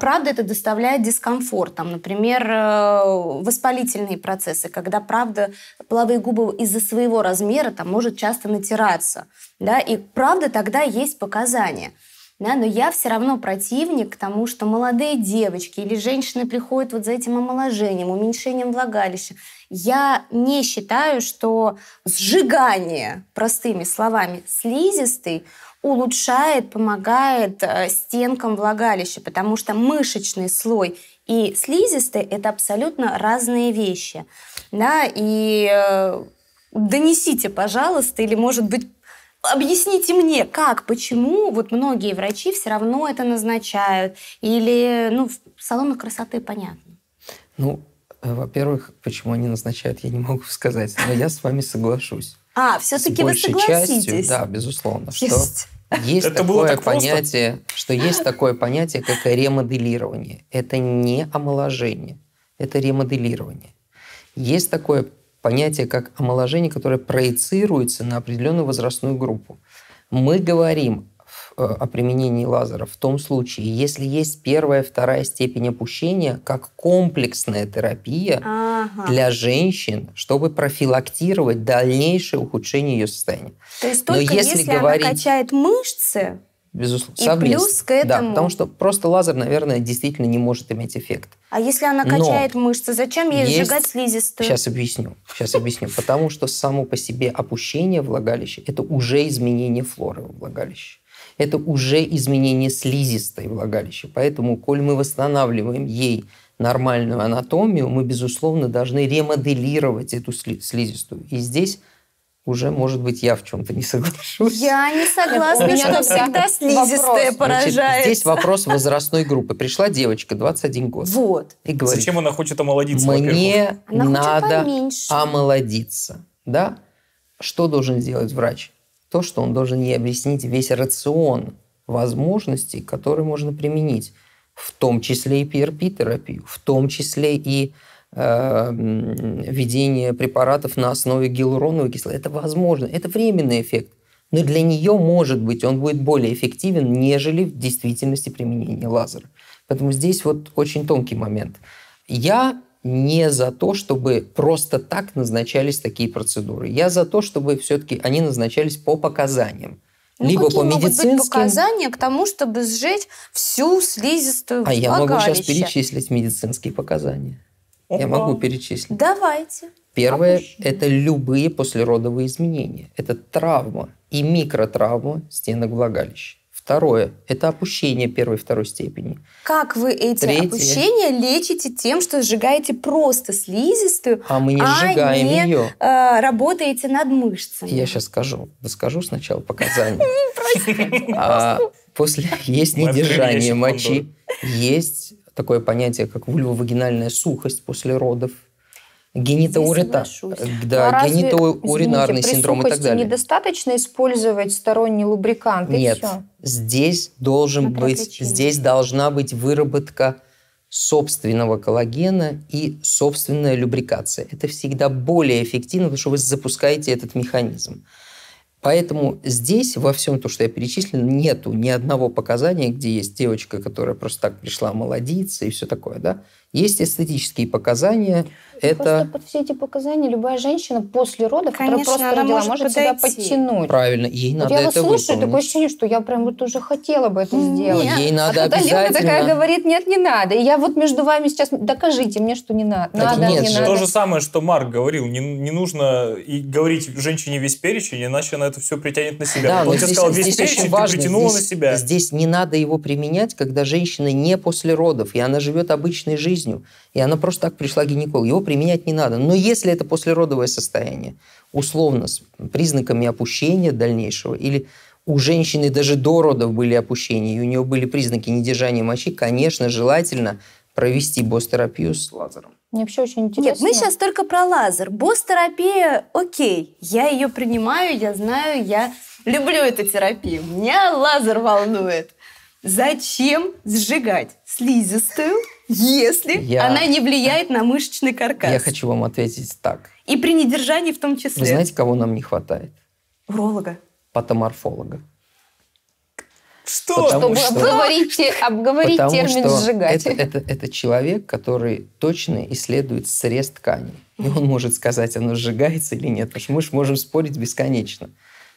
правда, это доставляет дискомфорт. Там, например, э, воспалительные процессы, когда, правда, половые губы из-за своего размера там, может часто натираться. Да, и, правда, тогда есть показания да, но я все равно противник тому, что молодые девочки или женщины приходят вот за этим омоложением, уменьшением влагалища. Я не считаю, что сжигание, простыми словами, слизистой улучшает, помогает э, стенкам влагалища, потому что мышечный слой и слизистый это абсолютно разные вещи. Да, и э, донесите, пожалуйста, или, может быть, объясните мне, как, почему вот многие врачи все равно это назначают? Или, ну, в салонах красоты понятно. Ну, э, во-первых, почему они назначают, я не могу сказать, но я с вами соглашусь. А, все-таки вы согласитесь? Частью, да, безусловно, есть. что есть это такое так понятие, просто. что есть такое понятие, как ремоделирование. Это не омоложение, это ремоделирование. Есть такое понятие как омоложение, которое проецируется на определенную возрастную группу. Мы говорим э, о применении лазера в том случае, если есть первая, вторая степень опущения, как комплексная терапия ага. для женщин, чтобы профилактировать дальнейшее ухудшение ее состояния. То есть только Но если, если говорить... она качает мышцы, безусловно. И Согласна. плюс к этому... Да, потому что просто лазер, наверное, действительно не может иметь эффект. А если она качает Но мышцы, зачем ей есть... сжигать слизистую? Сейчас объясню. Сейчас объясню. Потому что само по себе опущение влагалища – это уже изменение флоры влагалища это уже изменение слизистой влагалища. Поэтому, коль мы восстанавливаем ей нормальную анатомию, мы, безусловно, должны ремоделировать эту слизистую. И здесь уже, может быть, я в чем-то не соглашусь. Я не согласна, меня всегда слизистая поражает. здесь вопрос возрастной группы. Пришла девочка, 21 год. Вот. И говорит, Зачем она хочет омолодиться? Мне надо омолодиться. Да? Что должен сделать врач? То, что он должен ей объяснить весь рацион возможностей, которые можно применить. В том числе и PRP-терапию, в том числе и Э, введение препаратов на основе гиалуроновой кислоты. Это возможно, это временный эффект. Но для нее, может быть, он будет более эффективен, нежели в действительности применение лазера. Поэтому здесь вот очень тонкий момент. Я не за то, чтобы просто так назначались такие процедуры. Я за то, чтобы все-таки они назначались по показаниям. Ну, либо какие по медицинским. Могут быть показания к тому, чтобы сжечь всю слизистую. А я могу сейчас перечислить медицинские показания. Я могу перечислить. Давайте. Первое это любые послеродовые изменения. Это травма и микротравма стенок влагалища. Второе – это опущение первой и второй степени. Как вы эти Третье, опущения лечите тем, что сжигаете просто слизистую, а мы не а сжигаем не, ее. Э, работаете над мышцами? Я сейчас скажу. Расскажу сначала показания. А, после есть недержание мочи, есть такое понятие, как вульвовагинальная сухость после родов, генитоурита, э, да, ну, а генитоуринарный синдром и так далее. недостаточно использовать сторонний лубрикант Нет, и все? здесь должен Смотря ну, быть, причины. здесь должна быть выработка собственного коллагена и собственная любрикация. Это всегда более эффективно, потому что вы запускаете этот механизм. Поэтому здесь во всем то, что я перечислил, нету ни одного показания, где есть девочка, которая просто так пришла молодиться и все такое, да. Есть эстетические показания, это... Просто под все эти показания любая женщина после родов, Конечно, которая просто она родила, может, может себя подтянуть. Правильно, ей надо вот я это слушаю, выполнить. такое ощущение, что я прям вот уже хотела бы это сделать. Ей надо а обязательно. такая говорит, нет, не надо. И я вот между вами сейчас, докажите мне, что не надо. Так надо, нет. не То надо. То же самое, что Марк говорил, не, не нужно и говорить женщине весь перечень, иначе она это все притянет на себя. Да, Он тебе сказал весь перечень, важно. ты притянула здесь, на себя. Здесь не надо его применять, когда женщина не после родов, и она живет обычной жизнью, и она просто так пришла к гинекологу. Его применять не надо. Но если это послеродовое состояние, условно, с признаками опущения дальнейшего, или у женщины даже до родов были опущения, и у нее были признаки недержания мочи, конечно, желательно провести босс-терапию с лазером. Мне вообще очень интересно. Нет, мы сейчас только про лазер. Босс-терапия, окей, я ее принимаю, я знаю, я люблю эту терапию. Меня лазер волнует. Зачем сжигать слизистую если я... она не влияет на мышечный каркас. Я хочу вам ответить так. И при недержании в том числе. Вы знаете, кого нам не хватает? Уролога. Патоморфолога. Что? Потому, Чтобы что... обговорить, обговорить потому термин что «сжигать». Это, это, это человек, который точно исследует срез ткани И он может сказать, оно сжигается или нет. Потому что мы же можем спорить бесконечно.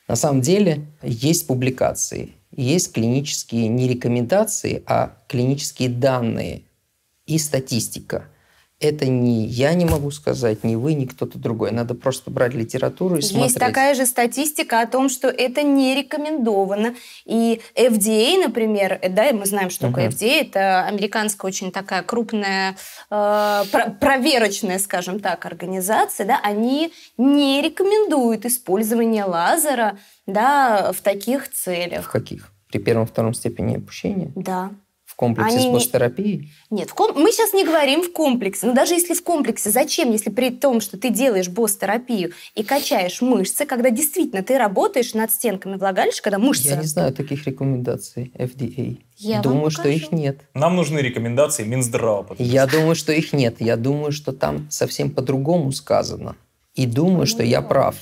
На самом деле есть публикации, есть клинические не рекомендации, а клинические данные и статистика. Это не я не могу сказать, не вы, ни кто-то другой. Надо просто брать литературу и Есть смотреть. Есть такая же статистика о том, что это не рекомендовано. И FDA, например, э, да, мы знаем, что такое uh-huh. FDA, это американская очень такая крупная э, проверочная, скажем так, организация, да, они не рекомендуют использование лазера, да, в таких целях. В каких? При первом-втором степени опущения? Да комплексе Они... с гостерапией? Нет, в ком... мы сейчас не говорим в комплексе. Но ну, даже если в комплексе, зачем, если при том, что ты делаешь бостерапию и качаешь мышцы, когда действительно ты работаешь над стенками влагалища, когда мышцы... Я растут. не знаю таких рекомендаций FDA. Я думаю, что их нет. Нам нужны рекомендации Минздрава. Потому... Я думаю, что их нет. Я думаю, что там совсем по-другому сказано. И думаю, ну, что я прав.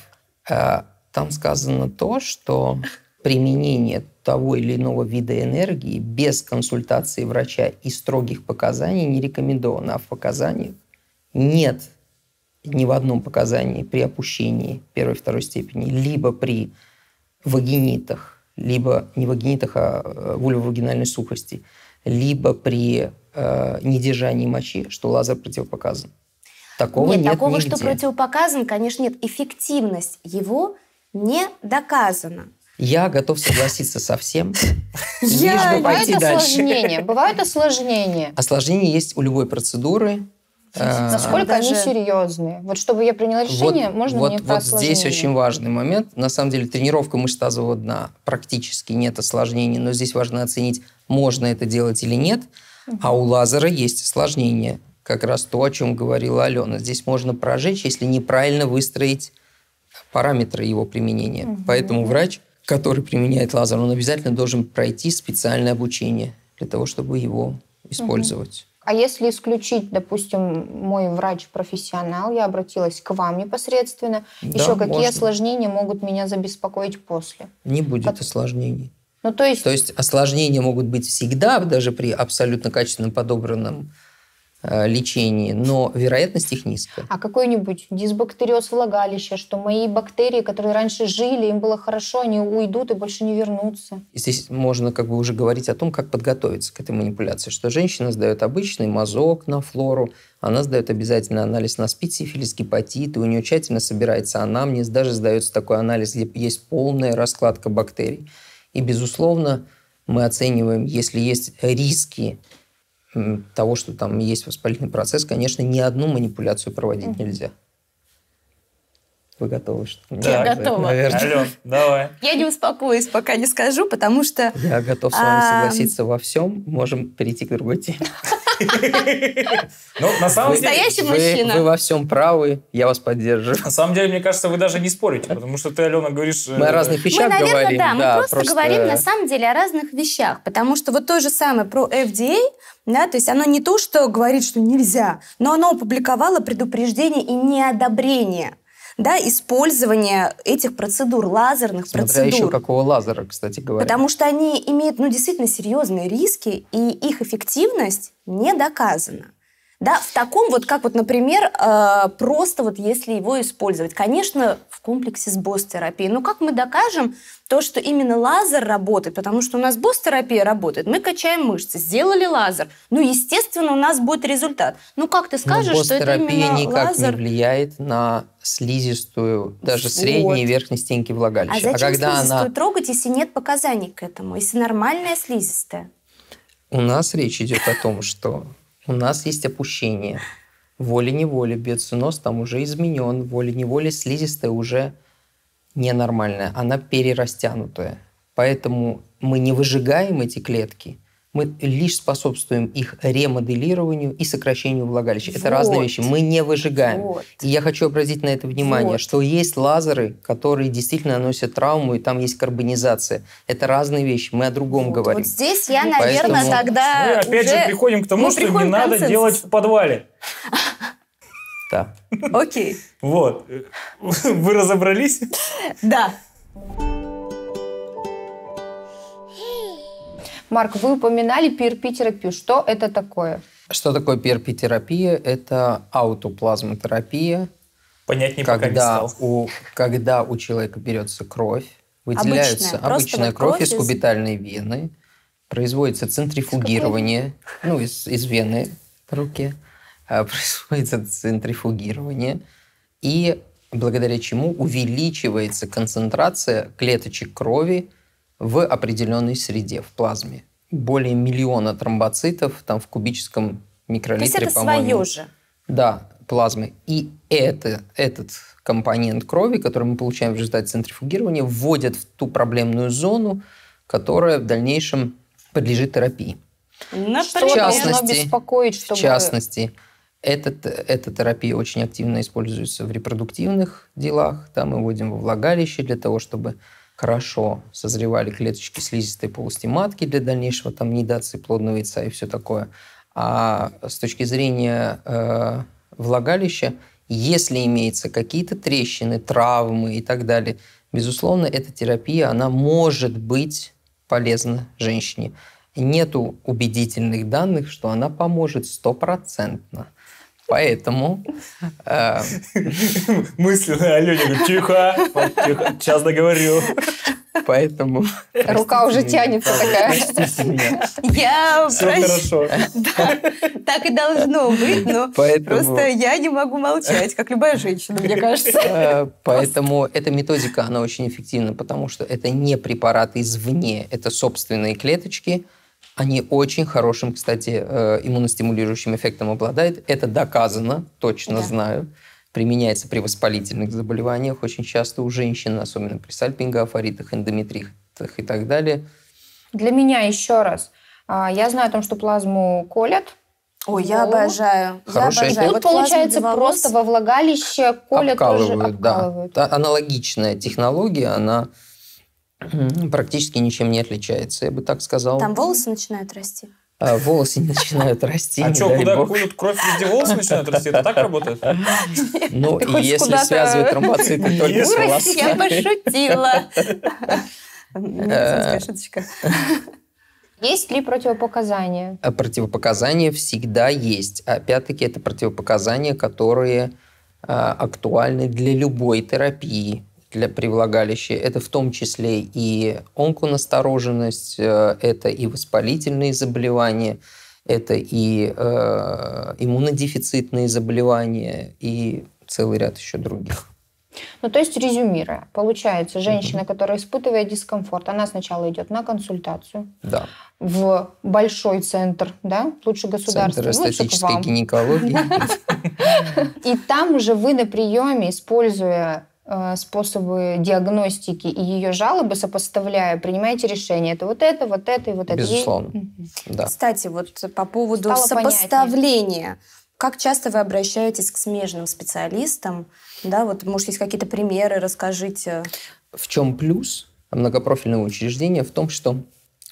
Э, там сказано то, что применение того или иного вида энергии без консультации врача и строгих показаний не рекомендовано. А в показаниях нет ни в одном показании при опущении первой-второй степени, либо при вагинитах, либо не вагинитах, а э, вульвовагинальной сухости, либо при э, недержании мочи, что лазер противопоказан. Такого нет, нет такого, нигде. что противопоказан, конечно, нет. Эффективность его не доказана. Я готов согласиться со всем, лишь бы пойти дальше. Бывают осложнения. Осложнения есть у любой процедуры. А насколько они серьезные? Вот чтобы я приняла решение, вот, можно вот, мне Вот здесь очень важный момент. На самом деле тренировка мышц тазового дна практически нет осложнений, но здесь важно оценить, можно это делать или нет. А у лазера есть осложнения. Как раз то, о чем говорила Алена. Здесь можно прожечь, если неправильно выстроить параметры его применения. Поэтому врач который применяет лазер, он обязательно должен пройти специальное обучение для того, чтобы его использовать. Угу. А если исключить, допустим, мой врач-профессионал, я обратилась к вам непосредственно, да, еще какие можно. осложнения могут меня забеспокоить после? Не будет как... осложнений. Ну, то, есть... то есть осложнения могут быть всегда, даже при абсолютно качественно подобранном Э, лечении, но вероятность их низкая. А какой-нибудь дисбактериоз влагалища, что мои бактерии, которые раньше жили, им было хорошо, они уйдут и больше не вернутся. Здесь можно как бы уже говорить о том, как подготовиться к этой манипуляции, что женщина сдает обычный мазок на флору, она сдает обязательно анализ на спид, сифилис, гепатит, и у нее тщательно собирается анамнез, даже сдается такой анализ, где есть полная раскладка бактерий. И, безусловно, мы оцениваем, если есть риски того, что там есть воспалительный процесс, конечно, ни одну манипуляцию проводить mm-hmm. нельзя. Вы готовы? Что... Я да, готова. Наверное. Алло, давай. Я не успокоюсь, пока не скажу, потому что... Я готов с вами согласиться во всем. Можем перейти к другой теме. Ну, на самом деле... Настоящий мужчина. Вы во всем правы, я вас поддерживаю. На самом деле, мне кажется, вы даже не спорите, потому что ты, Алена, говоришь... Мы о э, разных вещах говорим. Мы, наверное, да, мы просто говорим на самом деле о разных вещах, потому что вот то же самое про FDA, да, то есть оно не то, что говорит, что нельзя, но оно опубликовало предупреждение и неодобрение да, использование этих процедур, лазерных Смотря процедур. еще какого лазера, кстати говоря. Потому что они имеют, ну, действительно серьезные риски, и их эффективность не доказана. Да, в таком вот, как вот, например, э, просто вот если его использовать, конечно, в комплексе с босс-терапией. Но как мы докажем то, что именно лазер работает? Потому что у нас босс-терапия работает, мы качаем мышцы, сделали лазер. Ну, естественно, у нас будет результат. Ну, как ты скажешь, что это именно никак лазер... не влияет на слизистую, даже вот. средней и верхней стенки влагалища. А, а зачем а когда слизистую она... трогать, если нет показаний к этому? Если нормальная слизистая? У нас речь идет о том, что у нас есть опущение. Волей-неволей биоциноз там уже изменен, волей-неволей слизистая уже ненормальная, она перерастянутая. Поэтому мы не выжигаем эти клетки – мы лишь способствуем их ремоделированию и сокращению влагалища. Вот. Это разные вещи. Мы не выжигаем. Вот. И я хочу обратить на это внимание, вот. что есть лазеры, которые действительно наносят травму, и там есть карбонизация. Это разные вещи. Мы о другом вот. говорим. Вот здесь я, наверное, Поэтому... тогда Мы опять уже... же приходим к тому, что не надо делать в подвале. Да. Окей. Вот. Вы разобрались? Да. Марк, вы упоминали пир терапию Что это такое? Что такое пир терапия Это аутоплазмотерапия. Понятнее когда пока не стал. У, когда у человека берется кровь, выделяется обычная, обычная кровь, кровь из кубитальной вены, производится центрифугирование, ну, из, из вены руки, а, производится центрифугирование, и благодаря чему увеличивается концентрация клеточек крови, в определенной среде, в плазме. Более миллиона тромбоцитов там в кубическом микролитре, То есть это свое же? Да, плазмы. И это, этот компонент крови, который мы получаем в результате центрифугирования, вводят в ту проблемную зону, которая в дальнейшем подлежит терапии. Например, в частности, беспокоить, чтобы... в частности этот, эта терапия очень активно используется в репродуктивных делах. Там мы вводим во влагалище для того, чтобы хорошо созревали клеточки слизистой полости матки для дальнейшего там нидации плодного яйца и все такое. А с точки зрения э, влагалища, если имеются какие-то трещины, травмы и так далее, безусловно, эта терапия, она может быть полезна женщине. Нету убедительных данных, что она поможет стопроцентно. Поэтому... Э, Мысленно Алене говорит, тихо, сейчас договорю. Поэтому... Рука уже тянется такая. Я... Все хорошо. Так и должно быть, но просто я не могу молчать, как любая женщина, мне кажется. Э, поэтому эта методика, она очень эффективна, потому что это не препараты извне, это собственные клеточки – они очень хорошим, кстати, э, иммуностимулирующим эффектом обладают. Это доказано, точно да. знаю. Применяется при воспалительных заболеваниях очень часто у женщин, особенно при сальпингоафоритах, эндометритах и так далее. Для меня еще раз. А, я знаю о том, что плазму колят, Ой, я обожаю. Хорошая я обожаю. Тут, вот получается, просто во влагалище колят обкалывают, тоже обкалывают. Да. Аналогичная технология, она практически ничем не отличается, я бы так сказал. Там волосы начинают расти? А, волосы начинают расти. А что, куда будет кровь, везде волосы начинают расти? Это так работает? Ну, и если связывают тромбоциты только с волосами. я пошутила. шуточка. Э, есть ли противопоказания? А противопоказания всегда есть. Опять-таки, это противопоказания, которые а, актуальны для любой терапии для привлагалища. Это в том числе и онконастороженность, э, это и воспалительные заболевания, это и э, иммунодефицитные заболевания, и целый ряд еще других. Ну, то есть, резюмируя, получается, женщина, mm-hmm. которая испытывает дискомфорт, она сначала идет на консультацию да. в большой центр, да, лучше государственный, центр эстетической ну, гинекологии. И там уже вы на приеме, используя Э, способы диагностики и ее жалобы, сопоставляя, принимаете решение. Это вот это, вот это и вот это. Безусловно. Ей... Да. Кстати, вот по поводу Стало сопоставления. Понятнее. Как часто вы обращаетесь к смежным специалистам? Да, вот, может, есть какие-то примеры, расскажите. В чем плюс многопрофильного учреждения? В том, что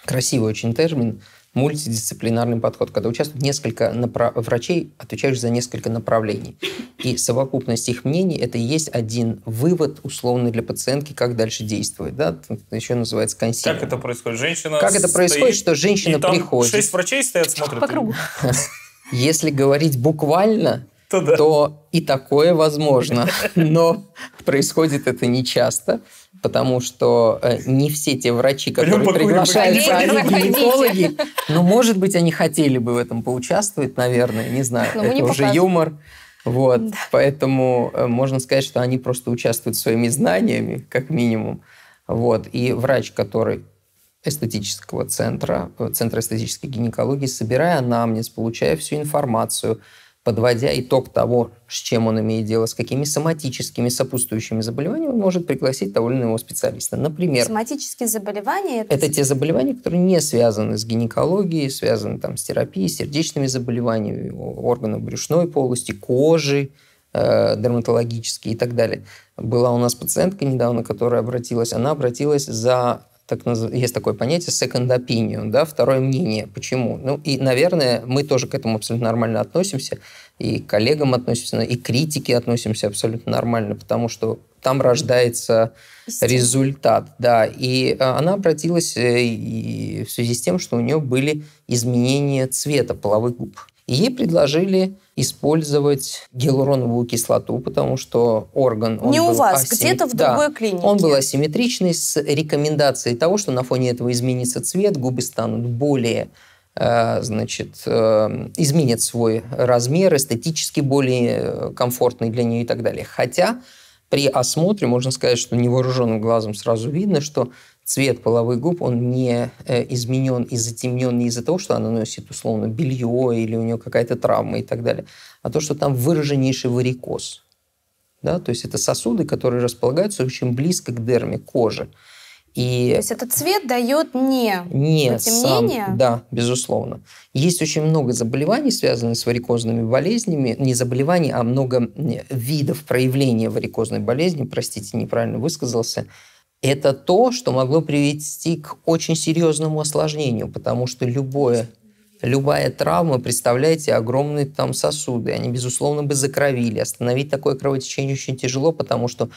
красивый очень термин – мультидисциплинарный подход, когда участвуют несколько направ... врачей, отвечающих за несколько направлений. И совокупность их мнений – это и есть один вывод условный для пациентки, как дальше действовать. Да? еще называется консилиум. Как это происходит? Женщина Как это происходит, стоит, что женщина и там приходит... шесть врачей стоят, смотрят. По кругу. Если говорить буквально, то, да. то и такое возможно. Но происходит это нечасто потому что э, не все те врачи, которые Прям приглашаются, они гинекологи. Но, ну, может быть, они хотели бы в этом поучаствовать, наверное, не знаю. Но это уже юмор. Вот, да. поэтому э, можно сказать, что они просто участвуют своими знаниями, как минимум. Вот, и врач, который эстетического центра, э, центра эстетической гинекологии, собирая анамнез, получая всю информацию, подводя итог того, с чем он имеет дело, с какими соматическими сопутствующими заболеваниями, он может пригласить того или иного специалиста. Например... Соматические заболевания... Это... это те заболевания, которые не связаны с гинекологией, связаны там, с терапией, сердечными заболеваниями, органов брюшной полости, кожи, э, дерматологические и так далее. Была у нас пациентка недавно, которая обратилась. Она обратилась за так наз... есть такое понятие second opinion, да, второе мнение. Почему? Ну, и, наверное, мы тоже к этому абсолютно нормально относимся, и к коллегам относимся, и к критике относимся абсолютно нормально, потому что там рождается результат, да. И э, она обратилась э, и в связи с тем, что у нее были изменения цвета половых губ. И ей предложили использовать гиалуроновую кислоту, потому что орган... Он Не был у вас, асим... где-то в другой клинике. Он был асимметричный с рекомендацией того, что на фоне этого изменится цвет, губы станут более э, значит, э, изменит свой размер, эстетически более э, комфортный для нее и так далее. Хотя при осмотре можно сказать, что невооруженным глазом сразу видно, что цвет половых губ, он не э, изменен и затемнен не из-за того, что она носит, условно, белье или у нее какая-то травма и так далее, а то, что там выраженнейший варикоз. Да? То есть это сосуды, которые располагаются очень близко к дерме кожи. И... То есть этот цвет дает не, не потемнение? Сам, да, безусловно. Есть очень много заболеваний, связанных с варикозными болезнями. Не заболеваний, а много видов проявления варикозной болезни. Простите, неправильно высказался это то, что могло привести к очень серьезному осложнению, потому что любое, любая травма, представляете, огромные там сосуды, они, безусловно, бы закровили. Остановить такое кровотечение очень тяжело, потому что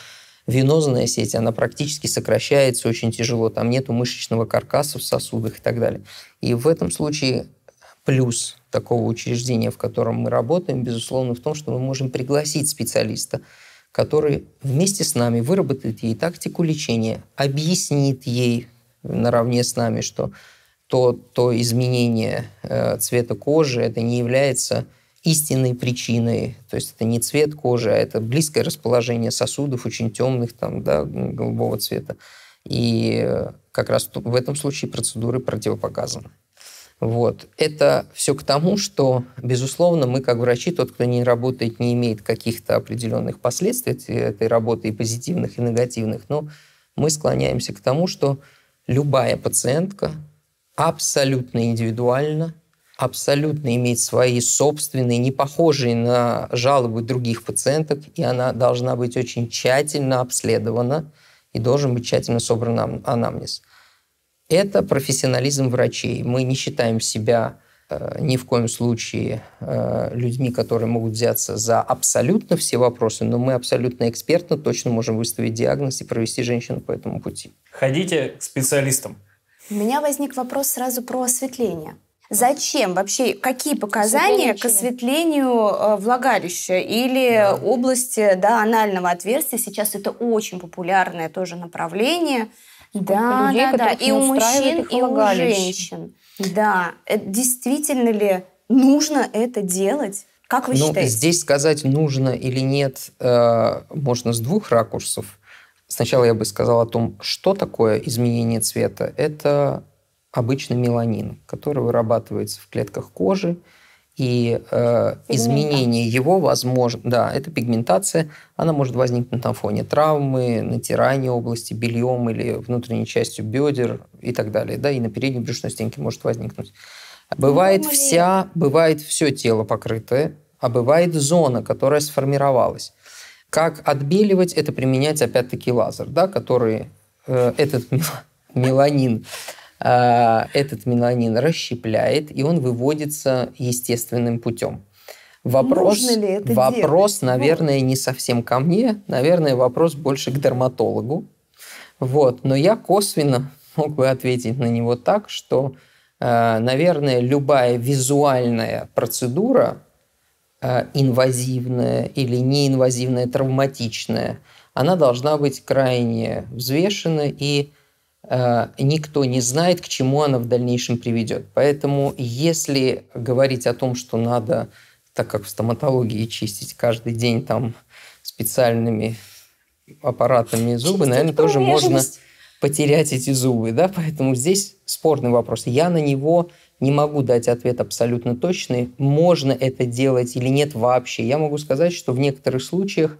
венозная сеть, она практически сокращается очень тяжело, там нету мышечного каркаса в сосудах и так далее. И в этом случае плюс такого учреждения, в котором мы работаем, безусловно, в том, что мы можем пригласить специалиста, который вместе с нами выработает ей тактику лечения, объяснит ей наравне с нами, что то, то изменение э, цвета кожи это не является истинной причиной, то есть это не цвет кожи, а это близкое расположение сосудов, очень темных, там, да, голубого цвета. И э, как раз в этом случае процедуры противопоказаны. Вот. Это все к тому, что, безусловно, мы как врачи, тот, кто не работает, не имеет каких-то определенных последствий этой работы, и позитивных, и негативных, но мы склоняемся к тому, что любая пациентка абсолютно индивидуально, абсолютно имеет свои собственные, не похожие на жалобы других пациенток, и она должна быть очень тщательно обследована, и должен быть тщательно собран анамнез. Это профессионализм врачей. Мы не считаем себя э, ни в коем случае э, людьми, которые могут взяться за абсолютно все вопросы, но мы абсолютно экспертно точно можем выставить диагноз и провести женщину по этому пути. Ходите к специалистам. У меня возник вопрос сразу про осветление. Зачем вообще, какие показания к осветлению э, влагалища или да. области да, анального отверстия? Сейчас это очень популярное тоже направление – да, людей, да, да. и у мужчин, и у женщин. Да, э, действительно ли нужно это делать? Как вы ну, считаете? Здесь сказать нужно или нет э, можно с двух ракурсов. Сначала я бы сказал о том, что такое изменение цвета. Это обычный меланин, который вырабатывается в клетках кожи, и э, изменение его возможно, да, это пигментация, она может возникнуть на фоне травмы, натирания области бельем или внутренней частью бедер и так далее, да, и на передней брюшной стенке может возникнуть. А ну, бывает Думали. вся, бывает все тело покрытое, а бывает зона, которая сформировалась. Как отбеливать, это применять опять-таки лазер, да, который э, этот меланин а, этот меланин расщепляет, и он выводится естественным путем. Вопрос, Можно ли это вопрос наверное, не совсем ко мне, наверное, вопрос больше к дерматологу. Вот. Но я косвенно мог бы ответить на него так, что, а, наверное, любая визуальная процедура, а, инвазивная или неинвазивная, травматичная, она должна быть крайне взвешена и Э, никто не знает, к чему она в дальнейшем приведет. Поэтому если говорить о том, что надо, так как в стоматологии чистить каждый день там специальными аппаратами зубы, наверное, тоже можно потерять эти зубы, да, поэтому здесь спорный вопрос. Я на него не могу дать ответ абсолютно точный, можно это делать или нет вообще. Я могу сказать, что в некоторых случаях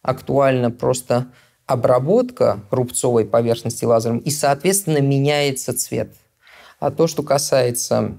актуально просто обработка рубцовой поверхности лазером, и, соответственно, меняется цвет. А то, что касается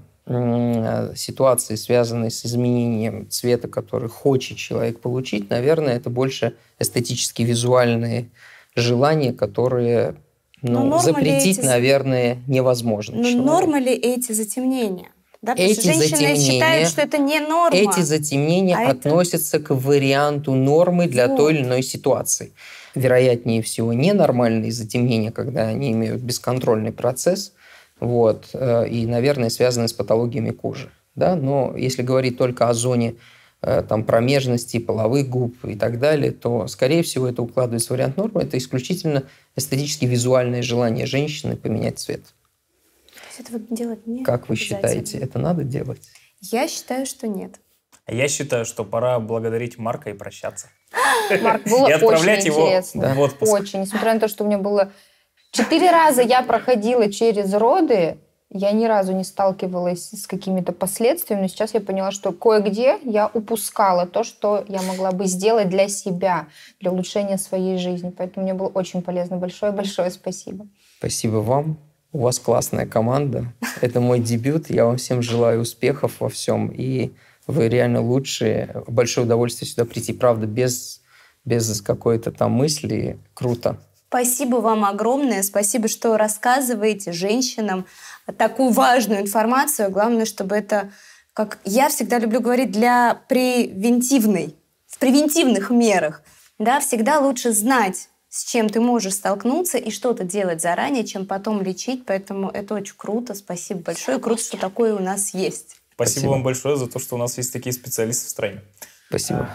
ситуации, связанной с изменением цвета, который хочет человек получить, наверное, это больше эстетически визуальные желания, которые ну, Но запретить, эти... наверное, невозможно. Но человеку. норма ли эти затемнения? Да, эти потому что женщины считают, что это не норма. Эти затемнения а относятся это... к варианту нормы для вот. той или иной ситуации вероятнее всего, ненормальные затемнения, когда они имеют бесконтрольный процесс, вот, э, и, наверное, связаны с патологиями кожи. Да? Но если говорить только о зоне э, там, промежности, половых губ и так далее, то, скорее всего, это укладывается в вариант нормы. Это исключительно эстетически визуальное желание женщины поменять цвет. То есть этого делать не Как вы считаете, это надо делать? Я считаю, что нет. Я считаю, что пора благодарить Марка и прощаться. Марк, было и отправлять очень его интересно. в отпуск. Очень. Несмотря на то, что у меня было... Четыре раза я проходила через роды, я ни разу не сталкивалась с какими-то последствиями, но сейчас я поняла, что кое-где я упускала то, что я могла бы сделать для себя, для улучшения своей жизни. Поэтому мне было очень полезно. Большое-большое спасибо. Спасибо вам. У вас классная команда. Это мой дебют. Я вам всем желаю успехов во всем. И вы реально лучшие. Большое удовольствие сюда прийти. Правда, без, без какой-то там мысли. Круто. Спасибо вам огромное. Спасибо, что рассказываете женщинам такую важную информацию. Главное, чтобы это, как я всегда люблю говорить, для превентивной, в превентивных мерах. Да, всегда лучше знать, с чем ты можешь столкнуться и что-то делать заранее, чем потом лечить. Поэтому это очень круто. Спасибо большое. Круто, что такое у нас есть. Спасибо, Спасибо вам большое за то, что у нас есть такие специалисты в стране. Спасибо.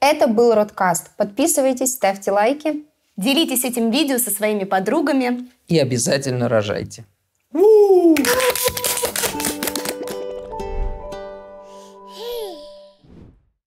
А. Это был Родкаст. Подписывайтесь, ставьте лайки. Делитесь этим видео со своими подругами. И обязательно рожайте. У-у-у!